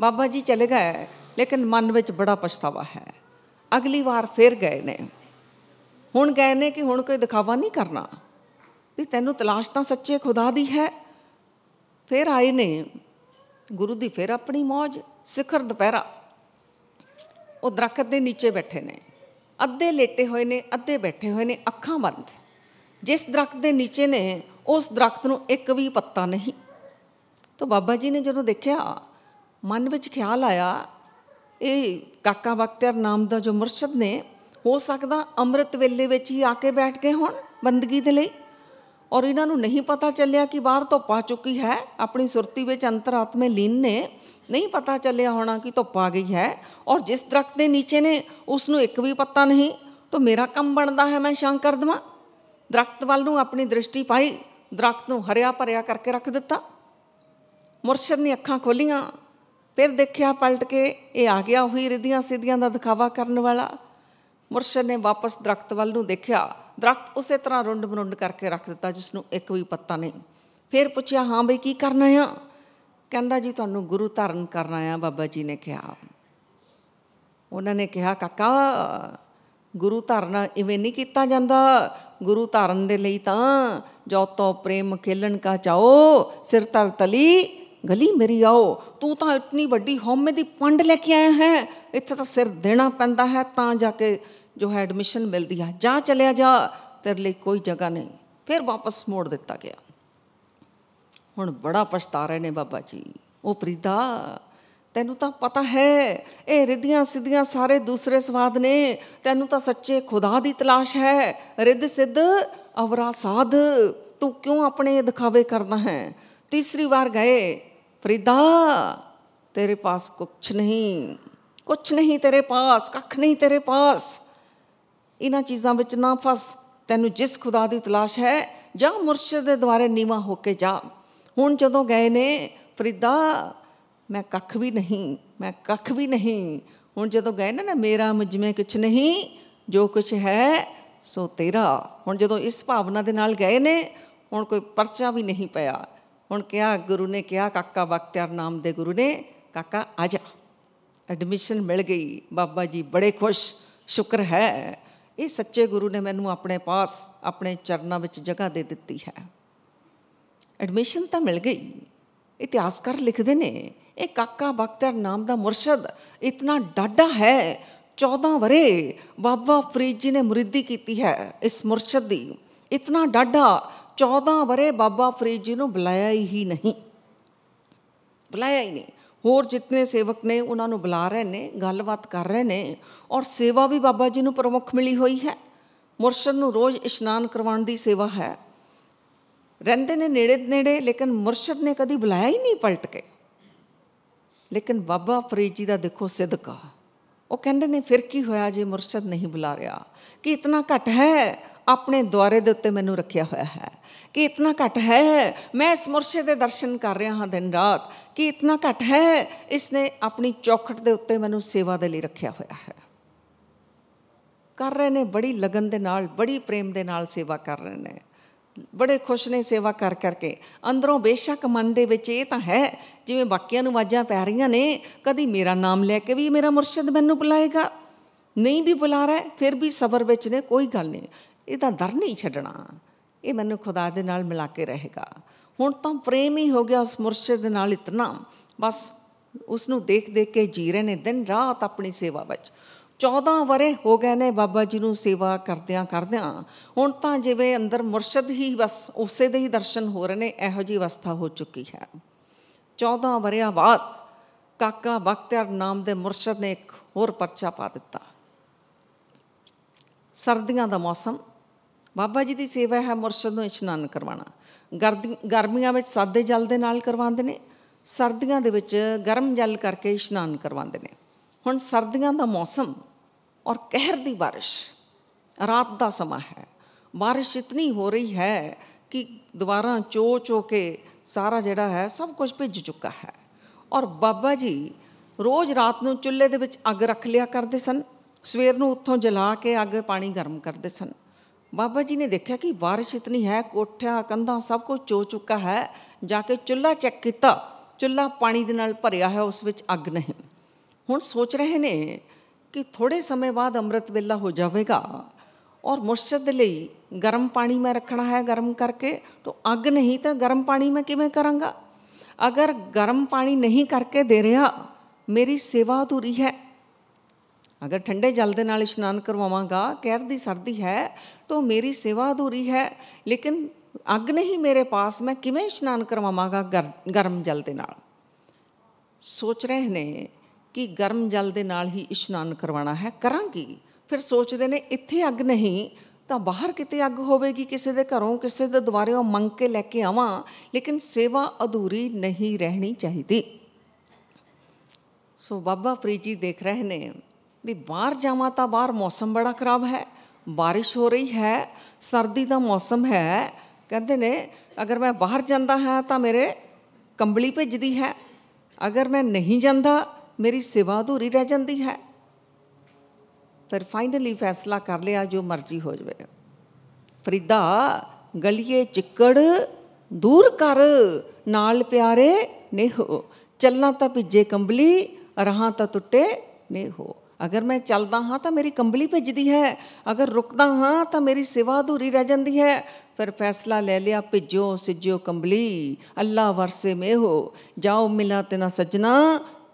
ਬਾਬਾ ਜੀ ਚਲੇ ਗਏ ਲੇਕਿਨ ਮਨ ਵਿੱਚ ਬੜਾ ਪਛਤਾਵਾ ਹੈ ਅਗਲੀ ਵਾਰ ਫੇਰ ਗਏ ਨੇ ਹੁਣ ਗਏ ਨੇ ਕਿ ਹੁਣ ਕੋਈ ਦਿਖਾਵਾ ਨਹੀਂ ਕਰਨਾ ਵੀ ਤੈਨੂੰ ਤਲਾਸ਼ ਤਾਂ ਸੱਚੇ ਖੁਦਾ ਦੀ ਹੈ ਫਿਰ ਆਏ ਨੇ ਗੁਰੂ ਦੀ ਫਿਰ ਆਪਣੀ ਮੌਜ ਸਿਖਰ ਦੁਪਹਿਰਾ ਉਹ ਦਰਖਤ ਦੇ ਨੀਚੇ ਬੈਠੇ ਨੇ ਅੱਧੇ ਲੇਟੇ ਹੋਏ ਨੇ ਅੱਧੇ ਬੈਠੇ ਹੋਏ ਨੇ ਅੱਖਾਂ ਬੰਦ ਜਿਸ ਦਰਖਤ ਦੇ ਨੀਚੇ ਨੇ ਉਸ ਦਰਖਤ ਨੂੰ ਇੱਕ ਵੀ ਪੱਤਾ ਨਹੀਂ ਤਾਂ ਬਾਬਾ ਜੀ ਨੇ ਜਦੋਂ ਦੇਖਿਆ ਮਨ ਵਿੱਚ ਖਿਆਲ ਆਇਆ ਇਹ ਕਾਕਾ ਬਖਤਿਆਰ ਨਾਮ ਦਾ ਜੋ ਮੁਰਸ਼ਿਦ ਨੇ ਹੋ ਸਕਦਾ ਅੰਮ੍ਰਿਤ ਵੇਲੇ ਵਿੱਚ ਹੀ ਆ ਕੇ ਬੈਠ ਗਏ ਹੋਣ ਬੰਦਗੀ ਦੇ ਲਈ ਔਰ ਇਹਨਾਂ ਨੂੰ ਨਹੀਂ ਪਤਾ ਚੱਲਿਆ ਕਿ ਬਾਹਰ ਧੁੱਪ ਆ ਚੁੱਕੀ ਹੈ ਆਪਣੀ ਸੁਰਤੀ ਵਿੱਚ ਅੰਤਰਾਤਮੇ ਲੀਨ ਨੇ ਨਹੀਂ ਪਤਾ ਚੱਲਿਆ ਹੋਣਾ ਕਿ ਧੁੱਪ ਆ ਗਈ ਹੈ ਔਰ ਜਿਸ ਦਰਖਤ ਦੇ ਨੀਚੇ ਨੇ ਉਸ ਨੂੰ ਇੱਕ ਵੀ ਪਤਾ ਨਹੀਂ ਤਾਂ ਮੇਰਾ ਕੰਮ ਬਣਦਾ ਹੈ ਮੈਂ ਸ਼ੰਕ ਕਰ ਦਵਾਂ ਦਰਖਤ ਵੱਲ ਨੂੰ ਆਪਣੀ ਦ੍ਰਿਸ਼ਟੀ ਪਾਈ ਦਰਖਤ ਨੂੰ ਹਰਿਆ ਭਰਿਆ ਕਰਕੇ ਰੱਖ ਦਿੱਤਾ ਮੁਰਸ਼ਦ ਨੇ ਅੱਖਾਂ ਖੋਲੀਆਂ ਫਿਰ ਦੇਖਿਆ ਪਲਟ ਕੇ ਇਹ ਆ ਗਿਆ ਉਹੀ ਰਿਧੀਆਂ ਸਿੱਧੀਆਂ ਦਾ ਦਿਖਾਵਾ ਕਰਨ ਵਾਲਾ ਮੁਰਸ਼ਦ ਨੇ ਵਾਪਸ ਦਰਖਤ ਵੱਲ ਨੂੰ ਦੇਖਿਆ ਦਰਖਤ ਉਸੇ ਤਰ੍ਹਾਂ ਰੁੰਡ ਬਰੁੰਡ ਕਰਕੇ ਰੱਖ ਦਿੱਤਾ ਜਿਸ ਨੂੰ ਇੱਕ ਵੀ ਪੱਤਾ ਨਹੀਂ ਫਿਰ ਪੁੱਛਿਆ ਹਾਂ ਬਈ ਕੀ ਕਰਨਾ ਆ ਕਹਿੰਦਾ ਜੀ ਤੁਹਾਨੂੰ ਗੁਰੂ ਧਾਰਨ ਕਰਨਾ ਆ ਬਾਬਾ ਜੀ ਨੇ ਕਿਹਾ ਉਹਨਾਂ ਨੇ ਕਿਹਾ ਕਾਕਾ ਗੁਰੂ ਧਾਰਨ ਇਵੇਂ ਨਹੀਂ ਕੀਤਾ ਜਾਂਦਾ ਗੁਰੂ ਧਾਰਨ ਦੇ ਲਈ ਤਾਂ ਜੋ ਪ੍ਰੇਮ ਖੇਲਣ ਕਾ ਚਾਓ ਸਿਰ ਤਰ ਤਲੀ ਗਲੀ ਮੇਰੀ ਆਓ ਤੂੰ ਤਾਂ ਇਤਨੀ ਵੱਡੀ ਹਉਮੈ ਦੀ ਪੰਡ ਲੈ ਕੇ ਆਇਆ ਹੈ ਇੱਥੇ ਤਾਂ ਸਿਰ ਦੇਣਾ ਪੈਂਦਾ ਹੈ ਤਾਂ ਜਾ ਕੇ ਜੋ ਹੈ ਐਡਮਿਸ਼ਨ ਮਿਲਦੀ ਆ ਜਾਂ ਚਲਿਆ ਜਾ ਤੇਰੇ ਲਈ ਕੋਈ ਜਗ੍ਹਾ ਨਹੀਂ ਫਿਰ ਵਾਪਸ ਮੋੜ ਦਿੱਤਾ ਗਿਆ ਹੁਣ ਬੜਾ ਪਛਤਾ ਰਹੇ ਨੇ ਬਾਬਾ ਜੀ ਉਹ ਫਰੀਦਾ ਤੈਨੂੰ ਤਾਂ ਪਤਾ ਹੈ ਇਹ ਰਿੱਧੀਆਂ ਸਿੱਧੀਆਂ ਸਾਰੇ ਦੂਸਰੇ ਸਵਾਦ ਨੇ ਤੈਨੂੰ ਤਾਂ ਸੱਚੇ ਖੁਦਾ ਦੀ ਤਲਾਸ਼ ਹੈ ਰਿੱਧ ਸਿੱਧ ਅਵਰਾ ਸਾਧ ਤੂੰ ਕਿਉਂ ਆਪਣੇ ਦਿਖਾਵੇ ਕਰਨਾ ਹੈ ਤੀਸਰੀ ਵਾਰ ਗਏ ਫਰੀਦਾ ਤੇਰੇ ਪਾਸ ਕੁਛ ਨਹੀਂ ਕੁਛ ਨਹੀਂ ਤੇਰੇ ਪਾਸ ਕੱਖ ਨਹੀਂ ਤੇਰੇ ਪਾਸ ਇਹਨਾਂ ਚੀਜ਼ਾਂ ਵਿੱਚ ਨਾ ਫਸ ਤੈਨੂੰ ਜਿਸ ਖੁਦਾ ਦੀ ਤਲਾਸ਼ ਹੈ ਜਾਂ ਮੁਰਸ਼ਿਦ ਦੇ ਦੁਆਰੇ ਨੀਵਾ ਹੋ ਕੇ ਜਾ ਹੁਣ ਜਦੋਂ ਗਏ ਨੇ ਫਰੀਦਾ ਮੈਂ ਕੱਖ ਵੀ ਨਹੀਂ ਮੈਂ ਕੱਖ ਵੀ ਨਹੀਂ ਹੁਣ ਜਦੋਂ ਗਏ ਨਾ ਨਾ ਮੇਰਾ ਮੁਜਮੇ ਕੁਛ ਨਹੀਂ ਜੋ ਕੁਛ ਹੈ ਸੋ ਤੇਰਾ ਹੁਣ ਜਦੋਂ ਇਸ ਭਾਵਨਾ ਦੇ ਨਾਲ ਗਏ ਨੇ ਹੁਣ ਕੋਈ ਪਰਚਾ ਵੀ ਨਹੀਂ ਪਿਆ ਹੁਣ ਕਿਹਾ ਗੁਰੂ ਨੇ ਕਿਹਾ ਕਾਕਾ ਬਖਤਿਆਰ ਨਾਮ ਦੇ ਗੁਰੂ ਨੇ ਕਾਕਾ ਆ ਜਾ ਐਡਮਿਸ਼ਨ ਮਿਲ ਗਈ ਬਾਬਾ ਜੀ ਬੜੇ ਖੁਸ਼ ਸ਼ੁਕਰ ਹੈ ਇਹ ਸੱਚੇ ਗੁਰੂ ਨੇ ਮੈਨੂੰ ਆਪਣੇ ਪਾਸ ਆਪਣੇ ਚਰਨਾਂ ਵਿੱਚ ਜਗ੍ਹਾ ਦੇ ਦਿੱਤੀ ਹੈ ਐਡਮਿਸ਼ਨ ਤਾਂ ਮਿਲ ਗਈ ਇਤਿਹਾਸਕਾਰ ਲਿਖਦੇ ਨੇ ਇਹ ਕਾਕਾ ਬਖਤਰ ਨਾਮ ਦਾ ਮੁਰਸ਼ਦ ਇਤਨਾ ਡਾਡਾ ਹੈ 14 ਵਰੇ ਬਾਬਾ ਫਰੀਦ ਜੀ ਨੇ ਮੁਰਿੱਦੀ ਕੀਤੀ ਹੈ ਇਸ ਮੁਰਸ਼ਦ ਦੀ ਇਤਨਾ ਡਾਡਾ 14 ਵਰੇ ਬਾਬਾ ਫਰੀਦ ਜੀ ਨੂੰ ਬੁਲਾਇਆ ਹੀ ਨਹੀਂ ਬੁਲਾਇਆ ਹੀ ਨਹੀਂ ਹੋਰ ਜਿੰਨੇ ਸੇਵਕ ਨੇ ਉਹਨਾਂ ਨੂੰ ਬੁਲਾ ਰਹੇ ਨੇ ਗੱਲਬਾਤ ਕਰ ਰਹੇ ਨੇ ਔਰ ਸੇਵਾ ਵੀ ਬਾਬਾ ਜੀ ਨੂੰ ਪ੍ਰਮੁੱਖ ਮਿਲੀ ਹੋਈ ਹੈ ਮੁਰਸ਼ਦ ਨੂੰ ਰੋਜ਼ ਇਸ਼ਨਾਨ ਕਰਵਾਉਣ ਦੀ ਸੇਵਾ ਹੈ ਰਹਿੰਦੇ ਨੇ ਨੇੜੇ ਨੇੜੇ ਲੇਕਿਨ ਮੁਰਸ਼ਦ ਨੇ ਕਦੀ ਬੁਲਾਇਆ ਹੀ ਨਹੀਂ ਪਲਟ ਕੇ ਲੇਕਿਨ ਬਾਬਾ ਫਰੀਦ ਜੀ ਦਾ ਦੇਖੋ ਸਿਦਕਾ ਉਹ ਕਹਿੰਦੇ ਨੇ ਫਿਰ ਕੀ ਹੋਇਆ ਜੇ ਮੁਰਸ਼ਦ ਨਹੀਂ ਬੁਲਾ ਰਿਹਾ ਕਿ ਇਤਨਾ ਘਟ ਹੈ ਆਪਣੇ ਦੁਆਰੇ ਦੇ ਉੱਤੇ ਮੈਨੂੰ ਰੱਖਿਆ ਹੋਇਆ ਹੈ ਕਿ ਇਤਨਾ ਘਟ ਹੈ ਮੈਂ ਇਸ ਮੁਰਸ਼ਿਦ ਦੇ ਦਰਸ਼ਨ ਕਰ ਰਿਹਾ ਹਾਂ ਦਿਨ ਰਾਤ ਕਿ ਇਤਨਾ ਘਟ ਹੈ ਇਸ ਨੇ ਆਪਣੀ ਚੌਖਟ ਦੇ ਉੱਤੇ ਮੈਨੂੰ ਸੇਵਾ ਦੇ ਲਈ ਰੱਖਿਆ ਹੋਇਆ ਹੈ ਕਰ ਰਹੇ ਨੇ ਬੜੀ ਲਗਨ ਦੇ ਨਾਲ ਬੜੀ ਪ੍ਰੇਮ ਦੇ ਨਾਲ ਸੇਵਾ ਕਰ ਰਹੇ ਨੇ ਬੜੇ ਖੁਸ਼ ਨੇ ਸੇਵਾ ਕਰ ਕਰਕੇ ਅੰਦਰੋਂ ਬੇਸ਼ੱਕ ਮਨ ਦੇ ਵਿੱਚ ਇਹ ਤਾਂ ਹੈ ਜਿਵੇਂ ਬਾਕੀਆਂ ਨੂੰ ਵਾਜਾਂ ਪੈ ਰਹੀਆਂ ਨੇ ਕਦੀ ਮੇਰਾ ਨਾਮ ਲੈ ਕੇ ਵੀ ਮੇਰਾ ਮੁਰਸ਼ਿਦ ਮੈਨੂੰ ਬੁਲਾਏਗਾ ਨਹੀਂ ਵੀ ਬੁਲਾ ਰਿਹਾ ਫਿਰ ਵੀ ਸਬਰ ਵਿੱਚ ਨੇ ਕੋਈ ਗੱਲ ਨਹੀਂ ਇਹਦਾ ਦਰ ਨਹੀਂ ਛੱਡਣਾ ਇਹ ਮੈਨੂੰ ਖੁਦਾ ਦੇ ਨਾਲ ਮਿਲਾ ਕੇ ਰਹੇਗਾ ਹੁਣ ਤਾਂ ਪ੍ਰੇਮ ਹੀ ਹੋ ਗਿਆ ਉਸ ਮੁਰਸ਼ਿਦ ਦੇ ਨਾਲ ਇਤਨਾ ਬਸ ਉਸ ਨੂੰ ਦੇਖ ਦੇਖ ਕੇ ਜੀ ਰਹੇ ਨੇ ਦਿਨ ਰਾਤ ਆਪਣੀ ਸੇਵਾ ਵਿੱਚ 14 ਵਰੇ ਹੋ ਗਏ ਨੇ ਬਾਬਾ ਜੀ ਨੂੰ ਸੇਵਾ ਕਰਦਿਆਂ ਕਰਦਿਆਂ ਹੁਣ ਤਾਂ ਜਿਵੇਂ ਅੰਦਰ ਮੁਰਸ਼ਿਦ ਹੀ ਬਸ ਉਸੇ ਦੇ ਹੀ ਦਰਸ਼ਨ ਹੋ ਰਹੇ ਨੇ ਇਹੋ ਜੀ ਅਵਸਥਾ ਹੋ ਚੁੱਕੀ ਹੈ 14 ਵਰਿਆਂ ਬਾਅਦ ਕਾਕਾ ਬਖਤਿਆਰ ਨਾਮ ਦੇ ਮੁਰਸ਼ਿਦ ਨੇ ਇੱਕ ਹੋਰ ਪਰਚਾ ਪਾ ਦਿੱਤਾ ਸਰਦੀਆਂ ਦਾ ਮੌਸਮ ਬਾਬਾ ਜੀ ਦੀ ਸੇਵਾ ਹੈ ਮੁਰਸ਼ਦ ਨੂੰ ਇਸ਼ਨਾਨ ਕਰਵਾਣਾ ਗਰਮੀਆਂ ਵਿੱਚ ਸਾਦੇ ਜਲ ਦੇ ਨਾਲ ਕਰਵਾਉਂਦੇ ਨੇ ਸਰਦੀਆਂ ਦੇ ਵਿੱਚ ਗਰਮ ਜਲ ਕਰਕੇ ਇਸ਼ਨਾਨ ਕਰਵਾਉਂਦੇ ਨੇ ਹੁਣ ਸਰਦੀਆਂ ਦਾ ਮੌਸਮ ਔਰ ਕਹਿਰ ਦੀ ਬਾਰਿਸ਼ ਰਾਤ ਦਾ ਸਮਾਂ ਹੈ بارش ਇਤਨੀ ਹੋ ਰਹੀ ਹੈ ਕਿ ਦੁਬਾਰਾ ਚੋ ਚੋ ਕੇ ਸਾਰਾ ਜਿਹੜਾ ਹੈ ਸਭ ਕੁਝ ਭਿੱਜ ਚੁੱਕਾ ਹੈ ਔਰ ਬਾਬਾ ਜੀ ਰੋਜ਼ ਰਾਤ ਨੂੰ ਚੁੱਲ੍ਹੇ ਦੇ ਵਿੱਚ ਅੱਗ ਰੱਖ ਲਿਆ ਕਰਦੇ ਸਨ ਸਵੇਰ ਨੂੰ ਉੱਥੋਂ ਜਲਾ ਕੇ ਅੱਗ ਪਾਣੀ ਗਰਮ ਕਰਦੇ ਸਨ बाबा जी ने देखा कि बारिश इतनी है ਕੋਠਿਆਂ ਕੰਧਾਂ ਸਭ ਕੁਝ ਚੋ ਚੁੱਕਾ ਹੈ ਜਾ ਕੇ ਚੁੱਲ੍ਹਾ ਚੈੱਕ ਕੀਤਾ ਚੁੱਲ੍ਹਾ ਪਾਣੀ ਦੇ ਨਾਲ ਭਰਿਆ ਹੈ ਉਸ ਵਿੱਚ ਅੱਗ ਨਹੀਂ ਹੁਣ ਸੋਚ ਰਹੇ ਨੇ ਕਿ ਥੋੜੇ ਸਮੇਂ ਬਾਅਦ ਅੰਮ੍ਰਿਤ ਵੇਲਾ ਹੋ ਜਾਵੇਗਾ और मुश्चद ਦੇ ਲਈ ਗਰਮ ਪਾਣੀ ਮੈਂ ਰੱਖਣਾ ਹੈ ਗਰਮ ਕਰਕੇ तो ਅੱਗ ਨਹੀਂ ਤਾਂ ਗਰਮ ਪਾਣੀ ਮੈਂ ਕਿਵੇਂ ਕਰਾਂਗਾ ਅਗਰ ਗਰਮ ਪਾਣੀ ਨਹੀਂ ਕਰਕੇ ਦੇ ਰਿਹਾ ਮੇਰੀ ਸੇਵਾ ਅਧੂਰੀ ਹੈ ਅਗਰ ਠੰਡੇ ਜਲ ਦੇ ਨਾਲ ਇਸ਼ਨਾਨ ਕਰਵਾਵਾਂਗਾ ਕਹਿਰ ਦੀ ਸਰਦੀ ਹੈ ਤੋ ਮੇਰੀ ਸੇਵਾ ਅਧੂਰੀ ਹੈ ਲੇਕਿਨ ਅਗ ਨਹੀਂ ਮੇਰੇ ਪਾਸ ਮੈਂ ਕਿਵੇਂ ਇਸ਼ਨਾਨ ਕਰਵਾਵਾਂਗਾ ਗਰਮ ਜਲ ਦੇ ਨਾਲ ਸੋਚ ਰਹੇ ਨੇ ਕਿ ਗਰਮ ਜਲ ਦੇ ਨਾਲ ਹੀ ਇਸ਼ਨਾਨ ਕਰਵਾਣਾ ਹੈ ਕਰਾਂਗੀ ਫਿਰ ਸੋਚਦੇ ਨੇ ਇੱਥੇ ਅਗ ਨਹੀਂ ਤਾਂ ਬਾਹਰ ਕਿਤੇ ਅਗ ਹੋਵੇਗੀ ਕਿਸੇ ਦੇ ਘਰੋਂ ਕਿਸੇ ਦੇ ਦੁਆਰਿਓਂ ਮੰਗ ਕੇ ਲੈ ਕੇ ਆਵਾਂ ਲੇਕਿਨ ਸੇਵਾ ਅਧੂਰੀ ਨਹੀਂ ਰਹਿਣੀ ਚਾਹੀਦੀ ਸੋ ਬਾਬਾ ਫਰੀਦ ਜੀ ਦੇਖ ਰਹੇ ਨੇ ਵੀ ਬਾਹਰ ਜਾਵਾਂ ਤਾਂ ਬਾਹਰ ਮੌਸਮ ਬੜਾ ਖਰਾਬ ਹੈ ਬਾਰਿਸ਼ ਹੋ ਰਹੀ ਹੈ ਸਰਦੀ ਦਾ ਮੌਸਮ ਹੈ ਕਹਿੰਦੇ ਨੇ ਅਗਰ ਮੈਂ ਬਾਹਰ ਜਾਂਦਾ ਹਾਂ ਤਾਂ ਮੇਰੇ ਕੰਬਲੀ ਭਿੱਜਦੀ ਹੈ ਅਗਰ ਮੈਂ ਨਹੀਂ ਜਾਂਦਾ ਮੇਰੀ ਸੇਵਾ ਅਧੂਰੀ ਰਹਿ ਜਾਂਦੀ ਹੈ ਫਿਰ ਫਾਈਨਲੀ ਫੈਸਲਾ ਕਰ ਲਿਆ ਜੋ ਮਰਜ਼ੀ ਹੋ ਜਾਵੇ ਫਰੀਦਾ ਗਲੀਏ ਚਿੱਕੜ ਦੂਰ ਕਰ ਨਾਲ ਪਿਆਰੇ ਨੇ ਹੋ ਚੱਲਾਂ ਤਾਂ ਭਿੱਜੇ ਕੰਬਲੀ ਰਹਾ ਤਾਂ ਟੁੱਟੇ ਨੇ ਹੋ ਅਗਰ ਮੈਂ ਚੱਲਦਾ ਹਾਂ ਤਾਂ ਮੇਰੀ ਕੰਬਲੀ ਭਿੱਜਦੀ ਹੈ ਅਗਰ ਰੁਕਦਾ ਹਾਂ ਤਾਂ ਮੇਰੀ ਸੇਵਾ ਅਧੂਰੀ ਰਹਿ ਜਾਂਦੀ ਹੈ ਫਿਰ ਫੈਸਲਾ ਲੈ ਲਿਆ ਭਿੱਜੋ ਸਿੱਜੋ ਕੰਬਲੀ ਅੱਲਾ ਵਰਸੇ ਮੇ ਹੋ ਜਾਓ ਮਿਲਾ ਤੇਨਾ ਸਜਣਾ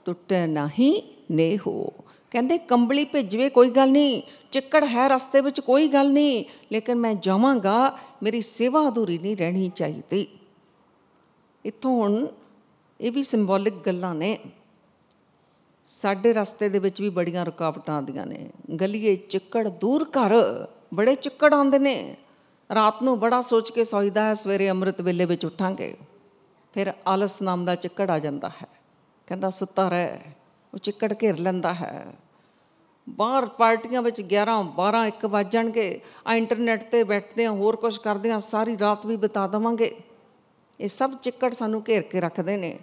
ਟੁੱਟੇ ਨਹੀਂ ਨੇ ਹੋ ਕਹਿੰਦੇ ਕੰਬਲੀ ਭਿੱਜਵੇ ਕੋਈ ਗੱਲ ਨਹੀਂ ਚਿੱਕੜ ਹੈ ਰਸਤੇ ਵਿੱਚ ਕੋਈ ਗੱਲ ਨਹੀਂ ਲੇਕਿਨ ਮੈਂ ਜਾਵਾਂਗਾ ਮੇਰੀ ਸੇਵਾ ਅਧੂਰੀ ਨਹੀਂ ਰਹਿਣੀ ਚਾਹੀਦੀ ਇਥੋਂ ਹੁਣ ਇਹ ਵੀ ਸਿੰਬੋਲਿਕ ਗੱਲਾਂ ਨੇ ਸਾਡੇ ਰਸਤੇ ਦੇ ਵਿੱਚ ਵੀ ਬੜੀਆਂ ਰੁਕਾਵਟਾਂ ਆਉਂਦੀਆਂ ਨੇ ਗਲੀਏ ਚਿੱਕੜ ਦੂਰ ਘਰ ਬੜੇ ਚਿੱਕੜ ਆਉਂਦੇ ਨੇ ਰਾਤ ਨੂੰ ਬੜਾ ਸੋਚ ਕੇ ਸੌਈਦਾ ਹੈ ਸਵੇਰੇ ਅੰਮ੍ਰਿਤ ਵੇਲੇ ਵਿੱਚ ਉੱਠਾਂਗੇ ਫਿਰ ਆਲਸ ਨਾਮ ਦਾ ਚਿੱਕੜ ਆ ਜਾਂਦਾ ਹੈ ਕਹਿੰਦਾ ਸੁੱਤਾ ਰਹਿ ਉਹ ਚਿੱਕੜ ਘੇਰ ਲੈਂਦਾ ਹੈ ਬਾਹਰ ਪਾਰਟੀਆਂ ਵਿੱਚ 11 12 1 ਵਜ ਜਾਣਗੇ ਆ ਇੰਟਰਨੈਟ ਤੇ ਬੈਠਦੇ ਆ ਹੋਰ ਕੁਝ ਕਰਦੇ ਆ ਸਾਰੀ ਰਾਤ ਵੀ ਬਿਤਾ ਦਵਾਂਗੇ ਇਹ ਸਭ ਚਿੱਕੜ ਸਾਨੂੰ ਘੇਰ ਕੇ ਰੱਖਦੇ ਨੇ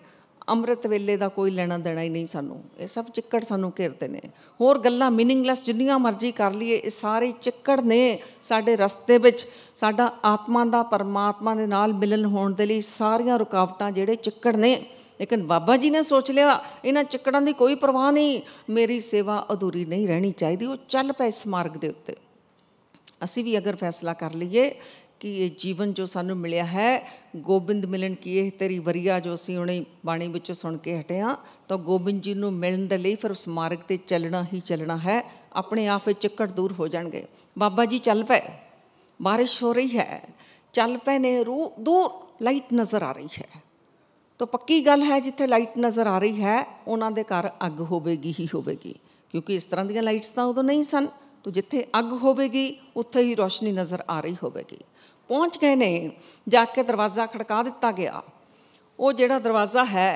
ਅੰਮ੍ਰਿਤ ਵੇਲੇ ਦਾ ਕੋਈ ਲੈਣਾ ਦੇਣਾ ਹੀ ਨਹੀਂ ਸਾਨੂੰ ਇਹ ਸਭ ਚਿੱਕੜ ਸਾਨੂੰ ਘੇਰਦੇ ਨੇ ਹੋਰ ਗੱਲਾਂ मीनिंगਲੈਸ ਜਿੰਨੀਆਂ ਮਰਜ਼ੀ ਕਰ ਲਈਏ ਇਹ ਸਾਰੇ ਚਿੱਕੜ ਨੇ ਸਾਡੇ ਰਸਤੇ ਵਿੱਚ ਸਾਡਾ ਆਤਮਾ ਦਾ ਪਰਮਾਤਮਾ ਦੇ ਨਾਲ ਮਿਲਨ ਹੋਣ ਦੇ ਲਈ ਸਾਰੀਆਂ ਰੁਕਾਵਟਾਂ ਜਿਹੜੇ ਚਿੱਕੜ ਨੇ ਲੇਕਿਨ ਬਾਬਾ ਜੀ ਨੇ ਸੋਚ ਲਿਆ ਇਹਨਾਂ ਚਿੱਕੜਾਂ ਦੀ ਕੋਈ ਪਰਵਾਹ ਨਹੀਂ ਮੇਰੀ ਸੇਵਾ ਅਧੂਰੀ ਨਹੀਂ ਰਹਿਣੀ ਚਾਹੀਦੀ ਉਹ ਚੱਲ ਪਏ ਇਸ ਮਾਰਗ ਦੇ ਉੱਤੇ ਅਸੀਂ ਵੀ ਅਗਰ ਫੈਸਲਾ ਕਰ ਲਈਏ ਕਿ ਇਹ ਜੀਵਨ ਜੋ ਸਾਨੂੰ ਮਿਲਿਆ ਹੈ ਗੋਬਿੰਦ ਮਿਲਣ ਕੀ ਇਹ ਤੇਰੀ ਵਰੀਆ ਜੋ ਅਸੀਂ ਹੁਣੇ ਬਾਣੀ ਵਿੱਚੋਂ ਸੁਣ ਕੇ ਹਟਿਆ ਤਾਂ ਗੋਬਿੰਦ ਜੀ ਨੂੰ ਮਿਲਣ ਦੇ ਲਈ ਫਿਰ ਉਸ ਮਾਰਗ ਤੇ ਚੱਲਣਾ ਹੀ ਚੱਲਣਾ ਹੈ ਆਪਣੇ ਆਪ ਵਿੱਚ ਚੱਕੜ ਦੂਰ ਹੋ ਜਾਣਗੇ ਬਾਬਾ ਜੀ ਚੱਲ ਪਏ ਬਾਰਿਸ਼ ਹੋ ਰਹੀ ਹੈ ਚੱਲ ਪਏ ਨੇ ਰੂ ਦੂਰ ਲਾਈਟ ਨਜ਼ਰ ਆ ਰਹੀ ਹੈ ਤਾਂ ਪੱਕੀ ਗੱਲ ਹੈ ਜਿੱਥੇ ਲਾਈਟ ਨਜ਼ਰ ਆ ਰਹੀ ਹੈ ਉਹਨਾਂ ਦੇ ਘਰ ਅੱਗ ਹੋਵੇਗੀ ਹੀ ਹੋਵੇਗੀ ਕਿਉਂਕਿ ਇਸ ਤਰ੍ਹਾਂ ਦੀਆਂ ਲਾਈਟਸ ਤਾਂ ਉਦੋਂ ਨਹੀਂ ਸਨ ਤੋ ਜਿੱਥੇ ਅੱਗ ਹੋਵੇਗੀ ਉੱਥੇ ਹੀ ਰੋਸ਼ਨੀ ਨਜ਼ਰ ਆ ਰਹੀ ਹੋਵੇਗੀ ਪਹੁੰਚ ਗਏ ਨੇ ਜਾ ਕੇ ਦਰਵਾਜ਼ਾ ਖੜਕਾ ਦਿੱਤਾ ਗਿਆ ਉਹ ਜਿਹੜਾ ਦਰਵਾਜ਼ਾ ਹੈ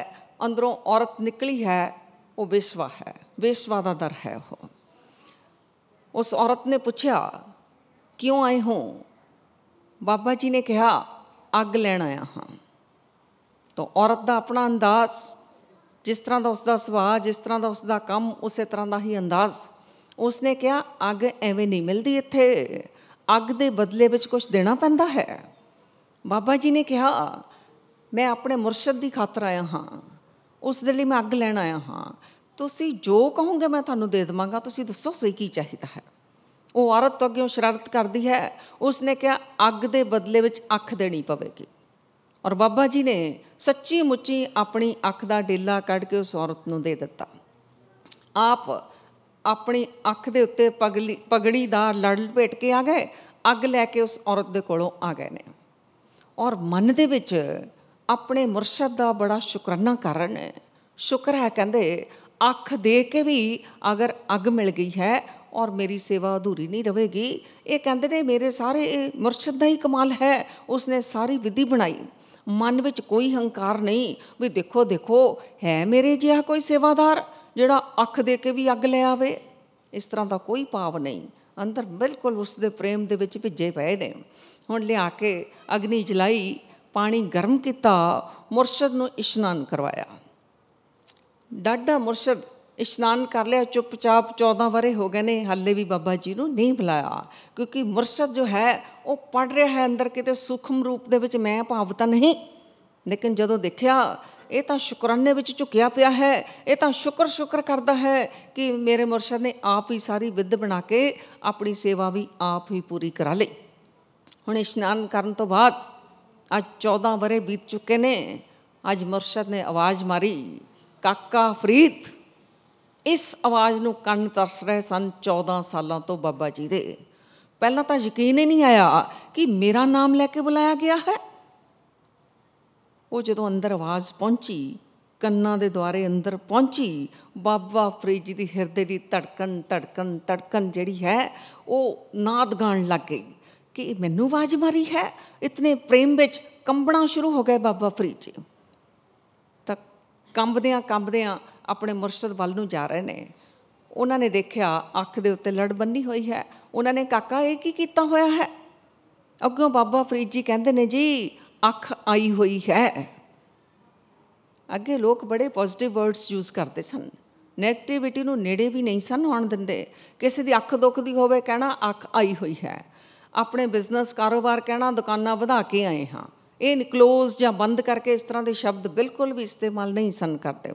ਅੰਦਰੋਂ ਔਰਤ ਨਿਕਲੀ ਹੈ ਉਹ ਵਿਸ਼ਵਾ ਹੈ ਵਿਸ਼ਵਾ ਦਾ ਦਰ ਹੈ ਉਹ ਉਸ ਔਰਤ ਨੇ ਪੁੱਛਿਆ ਕਿਉਂ ਆਏ ਹੋ ਬਾਬਾ ਜੀ ਨੇ ਕਿਹਾ ਅੱਗ ਲੈਣ ਆਇਆ ਹਾਂ ਤਾਂ ਔਰਤ ਦਾ ਆਪਣਾ ਅੰਦਾਜ਼ ਜਿਸ ਤਰ੍ਹਾਂ ਦਾ ਉਸ ਦਾ ਸੁਭਾਅ ਜਿਸ ਤਰ੍ਹਾਂ ਦਾ ਉਸ ਦਾ ਕੰਮ ਉਸੇ ਤਰ੍ਹਾਂ ਦਾ ਹੀ ਅੰਦਾਜ਼ ਉਸਨੇ ਕਿਹਾ ਅੱਗ ਐਵੇਂ ਨਹੀਂ ਮਿਲਦੀ ਇੱਥੇ ਅੱਗ ਦੇ ਬਦਲੇ ਵਿੱਚ ਕੁਝ ਦੇਣਾ ਪੈਂਦਾ ਹੈ ਬਾਬਾ ਜੀ ਨੇ ਕਿਹਾ ਮੈਂ ਆਪਣੇ ਮੁਰਸ਼ਿਦ ਦੀ ਖਾਤਰ ਆਇਆ ਹਾਂ ਉਸ ਦੇ ਲਈ ਮੈਂ ਅੱਗ ਲੈਣ ਆਇਆ ਹਾਂ ਤੁਸੀਂ ਜੋ ਕਹੋਗੇ ਮੈਂ ਤੁਹਾਨੂੰ ਦੇ ਦਵਾਂਗਾ ਤੁਸੀਂ ਦੱਸੋ ਸਹੀ ਕੀ ਚਾਹੀਦਾ ਹੈ ਉਹ ਔਰਤ ਤੋਂ ਅੱਗੇ ਸ਼ਰਾਰਤ ਕਰਦੀ ਹੈ ਉਸ ਨੇ ਕਿਹਾ ਅੱਗ ਦੇ ਬਦਲੇ ਵਿੱਚ ਅੱਖ ਦੇਣੀ ਪਵੇਗੀ ਔਰ ਬਾਬਾ ਜੀ ਨੇ ਸੱਚੀ ਮੁੱਚੀ ਆਪਣੀ ਅੱਖ ਦਾ ਡੇਲਾ ਕੱਢ ਕੇ ਉਸ ਔਰਤ ਨੂੰ ਦੇ ਦਿੱਤਾ ਆਪ ਆਪਣੀ ਅੱਖ ਦੇ ਉੱਤੇ ਪਗੜੀ ਪਗੜੀ ਦਾ ਲੜ ਲਪੇਟ ਕੇ ਆ ਗਏ ਅੱਗ ਲੈ ਕੇ ਉਸ ਔਰਤ ਦੇ ਕੋਲੋਂ ਆ ਗਏ ਨੇ ਔਰ ਮਨ ਦੇ ਵਿੱਚ ਆਪਣੇ ਮੁਰਸ਼ਦ ਦਾ ਬੜਾ ਸ਼ੁਕਰਾਨਾ ਕਰਨ ਹੈ ਸ਼ੁਕਰ ਹੈ ਕਹਿੰਦੇ ਅੱਖ ਦੇ ਕੇ ਵੀ ਅਗਰ ਅੱਗ ਮਿਲ ਗਈ ਹੈ ਔਰ ਮੇਰੀ ਸੇਵਾ ਅਧੂਰੀ ਨਹੀਂ ਰਹੇਗੀ ਇਹ ਕਹਿੰਦੇ ਨੇ ਮੇਰੇ ਸਾਰੇ ਮੁਰਸ਼ਦ ਦਾ ਹੀ ਕਮਾਲ ਹੈ ਉਸਨੇ ਸਾਰੀ ਵਿਧੀ ਬਣਾਈ ਮਨ ਵਿੱਚ ਕੋਈ ਹੰਕਾਰ ਨਹੀਂ ਵੀ ਦੇਖੋ ਦੇਖੋ ਹੈ ਮੇਰੇ ਜਿਹਾ ਕੋਈ ਸੇਵਾਦਾਰ ਜਿਹੜਾ ਅੱਖ ਦੇ ਕੇ ਵੀ ਅੱਗ ਲੈ ਆਵੇ ਇਸ ਤਰ੍ਹਾਂ ਦਾ ਕੋਈ ਪਾਵ ਨਹੀਂ ਅੰਦਰ ਬਿਲਕੁਲ ਉਸ ਦੇ ਪ੍ਰੇਮ ਦੇ ਵਿੱਚ ਭਿੱਜੇ ਪਏ ਨੇ ਹੁਣ ਲਿਆ ਕੇ ਅਗਨੀ ਜਲਾਈ ਪਾਣੀ ਗਰਮ ਕੀਤਾ ਮੁਰਸ਼ਦ ਨੂੰ ਇਸ਼ਨਾਨ ਕਰਵਾਇਆ ਡਾਡਾ ਮੁਰਸ਼ਦ ਇਸ਼ਨਾਨ ਕਰ ਲਿਆ ਚੁੱਪਚਾਪ 14 ਵਰੇ ਹੋ ਗਏ ਨੇ ਹੱਲੇ ਵੀ ਬਾਬਾ ਜੀ ਨੂੰ ਨਹੀਂ ਬੁਲਾਇਆ ਕਿਉਂਕਿ ਮੁਰਸ਼ਦ ਜੋ ਹੈ ਉਹ ਪੜ ਰਿਹਾ ਹੈ ਅੰਦਰ ਕਿਤੇ ਸੁਖਮ ਰੂਪ ਦੇ ਵਿੱਚ ਮੈਂ ਭਾਵ ਤਾਂ ਨਹੀਂ ਲੇਕਿਨ ਜਦੋਂ ਦੇਖਿਆ ਇਹ ਤਾਂ ਸ਼ੁਕਰਾਨੇ ਵਿੱਚ ਝੁਕਿਆ ਪਿਆ ਹੈ ਇਹ ਤਾਂ ਸ਼ੁਕਰ ਸ਼ੁਕਰ ਕਰਦਾ ਹੈ ਕਿ ਮੇਰੇ ਮੁਰਸ਼ਦ ਨੇ ਆਪ ਹੀ ਸਾਰੀ ਵਿਦ ਬਣਾ ਕੇ ਆਪਣੀ ਸੇਵਾ ਵੀ ਆਪ ਹੀ ਪੂਰੀ ਕਰਾ ਲਈ ਹੁਣ ਇਸ਼ਨਾਨ ਕਰਨ ਤੋਂ ਬਾਅਦ ਅੱਜ 14 ਬਰੇ ਬੀਤ ਚੁੱਕੇ ਨੇ ਅੱਜ ਮੁਰਸ਼ਦ ਨੇ ਆਵਾਜ਼ ਮਾਰੀ ਕਾਕਾ ਫਰੀਦ ਇਸ ਆਵਾਜ਼ ਨੂੰ ਕੰਨ ਤਰਸ ਰਹੇ ਸਨ 14 ਸਾਲਾਂ ਤੋਂ ਬਾਬਾ ਜੀ ਦੇ ਪਹਿਲਾਂ ਤਾਂ ਯਕੀਨ ਹੀ ਨਹੀਂ ਆਇਆ ਕਿ ਮੇਰਾ ਨਾਮ ਲੈ ਕੇ ਬੁਲਾਇਆ ਗਿਆ ਹੈ ਉਹ ਜਦੋਂ ਅੰਦਰ ਆਵਾਜ਼ ਪਹੁੰਚੀ ਕੰਨਾਂ ਦੇ ਦੁਆਰੇ ਅੰਦਰ ਪਹੁੰਚੀ ਬਾਬਾ ਫਰੀਦ ਜੀ ਦੀ ਹਿਰਦੇ ਦੀ ਧੜਕਣ ਧੜਕਣ ਧੜਕਣ ਜਿਹੜੀ ਹੈ ਉਹ ਨਾਦ ਗਾਣ ਲੱਗ ਗਈ ਕਿ ਮੈਨੂੰ ਆਵਾਜ਼ ਮਾਰੀ ਹੈ ਇਤਨੇ ਪ੍ਰੇਮ ਵਿੱਚ ਕੰਬਣਾ ਸ਼ੁਰੂ ਹੋ ਗਿਆ ਬਾਬਾ ਫਰੀਦ ਜੀ ਤਾਂ ਕੰਬਦਿਆਂ ਕੰਬਦਿਆਂ ਆਪਣੇ ਮੁਰਸ਼ਿਦ ਵੱਲ ਨੂੰ ਜਾ ਰਹੇ ਨੇ ਉਹਨਾਂ ਨੇ ਦੇਖਿਆ ਅੱਖ ਦੇ ਉੱਤੇ ਲੜ ਬੰਨੀ ਹੋਈ ਹੈ ਉਹਨਾਂ ਨੇ ਕਾਕਾ ਇਹ ਕੀ ਕੀਤਾ ਹੋਇਆ ਹੈ ਅੱਗੋਂ ਬਾਬਾ ਫਰੀਦ ਜੀ ਕਹਿੰਦੇ ਨੇ ਜੀ ਅੱਖ ਆਈ ਹੋਈ ਹੈ ਅੱਗੇ ਲੋਕ ਬੜੇ ਪੋਜ਼ਿਟਿਵ ਵਰਡਸ ਯੂਜ਼ ਕਰਦੇ ਸਨ 네ਗੇਟਿਵਿਟੀ ਨੂੰ ਨੇੜੇ ਵੀ ਨਹੀਂ ਸਨ ਆਉਣ ਦਿੰਦੇ ਕਿਸੇ ਦੀ ਅੱਖ ਦੁਖਦੀ ਹੋਵੇ ਕਹਿਣਾ ਅੱਖ ਆਈ ਹੋਈ ਹੈ ਆਪਣੇ ਬਿਜ਼ਨਸ ਕਾਰੋਬਾਰ ਕਹਿਣਾ ਦੁਕਾਨਾਂ ਵਧਾ ਕੇ ਆਏ ਹਾਂ ਇਹ ਨਿਕਲੋਜ਼ ਜਾਂ ਬੰਦ ਕਰਕੇ ਇਸ ਤਰ੍ਹਾਂ ਦੇ ਸ਼ਬਦ ਬਿਲਕੁਲ ਵੀ ਇਸਤੇਮਾਲ ਨਹੀਂ ਸਨ ਕਰਦੇ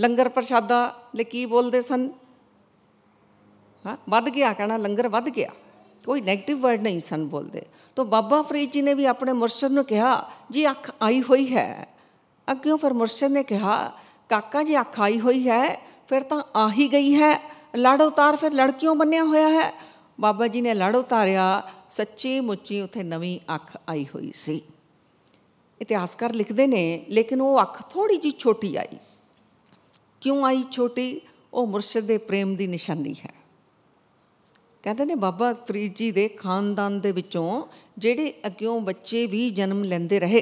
ਲੰਗਰ ਪ੍ਰਸ਼ਾਦਾ ਲਈ ਕੀ ਬੋਲਦੇ ਸਨ ਹਾਂ ਵੱਧ ਗਿਆ ਕਹਿਣਾ ਲੰਗਰ ਵੱਧ ਗਿਆ ਕੋਈ 네ਗੇਟਿਵ ਵਰਡ ਨਹੀਂ ਸਨ ਬੋਲਦੇ ਤਾਂ ਬਾਬਾ ਫਰੀਦ ਜੀ ਨੇ ਵੀ ਆਪਣੇ ਮੁਰਸ਼ਦ ਨੂੰ ਕਿਹਾ ਜੀ ਅੱਖ ਆਈ ਹੋਈ ਹੈ ਅੱਗੇ ਫਿਰ ਮੁਰਸ਼ਦ ਨੇ ਕਿਹਾ ਕਾਕਾ ਜੀ ਅੱਖ ਆਈ ਹੋਈ ਹੈ ਫਿਰ ਤਾਂ ਆ ਹੀ ਗਈ ਹੈ ਲੜ ਉਤਾਰ ਫਿਰ ਲੜਕੀਆਂ ਬੰਨਿਆ ਹੋਇਆ ਹੈ ਬਾਬਾ ਜੀ ਨੇ ਲੜ ਉਤਾਰਿਆ ਸੱਚੀ ਮੁੱਚੀ ਉਥੇ ਨਵੀਂ ਅੱਖ ਆਈ ਹੋਈ ਸੀ ਇਤਿਹਾਸਕਾਰ ਲਿਖਦੇ ਨੇ ਲੇਕਿਨ ਉਹ ਅੱਖ ਥੋੜੀ ਜੀ ਛੋਟੀ ਆਈ ਕਿਉਂ ਆਈ ਛੋਟੀ ਉਹ ਮੁਰਸ਼ਿਦ ਦੇ ਪ੍ਰੇਮ ਦੀ ਨਿਸ਼ਾਨੀ ਹੈ ਕਹਿੰਦੇ ਨੇ ਬਾਬਾ ਫਰੀਦ ਜੀ ਦੇ ਖਾਨਦਾਨ ਦੇ ਵਿੱਚੋਂ ਜਿਹੜੇ ਅੱਗਿਓਂ ਬੱਚੇ ਵੀ ਜਨਮ ਲੈਂਦੇ ਰਹੇ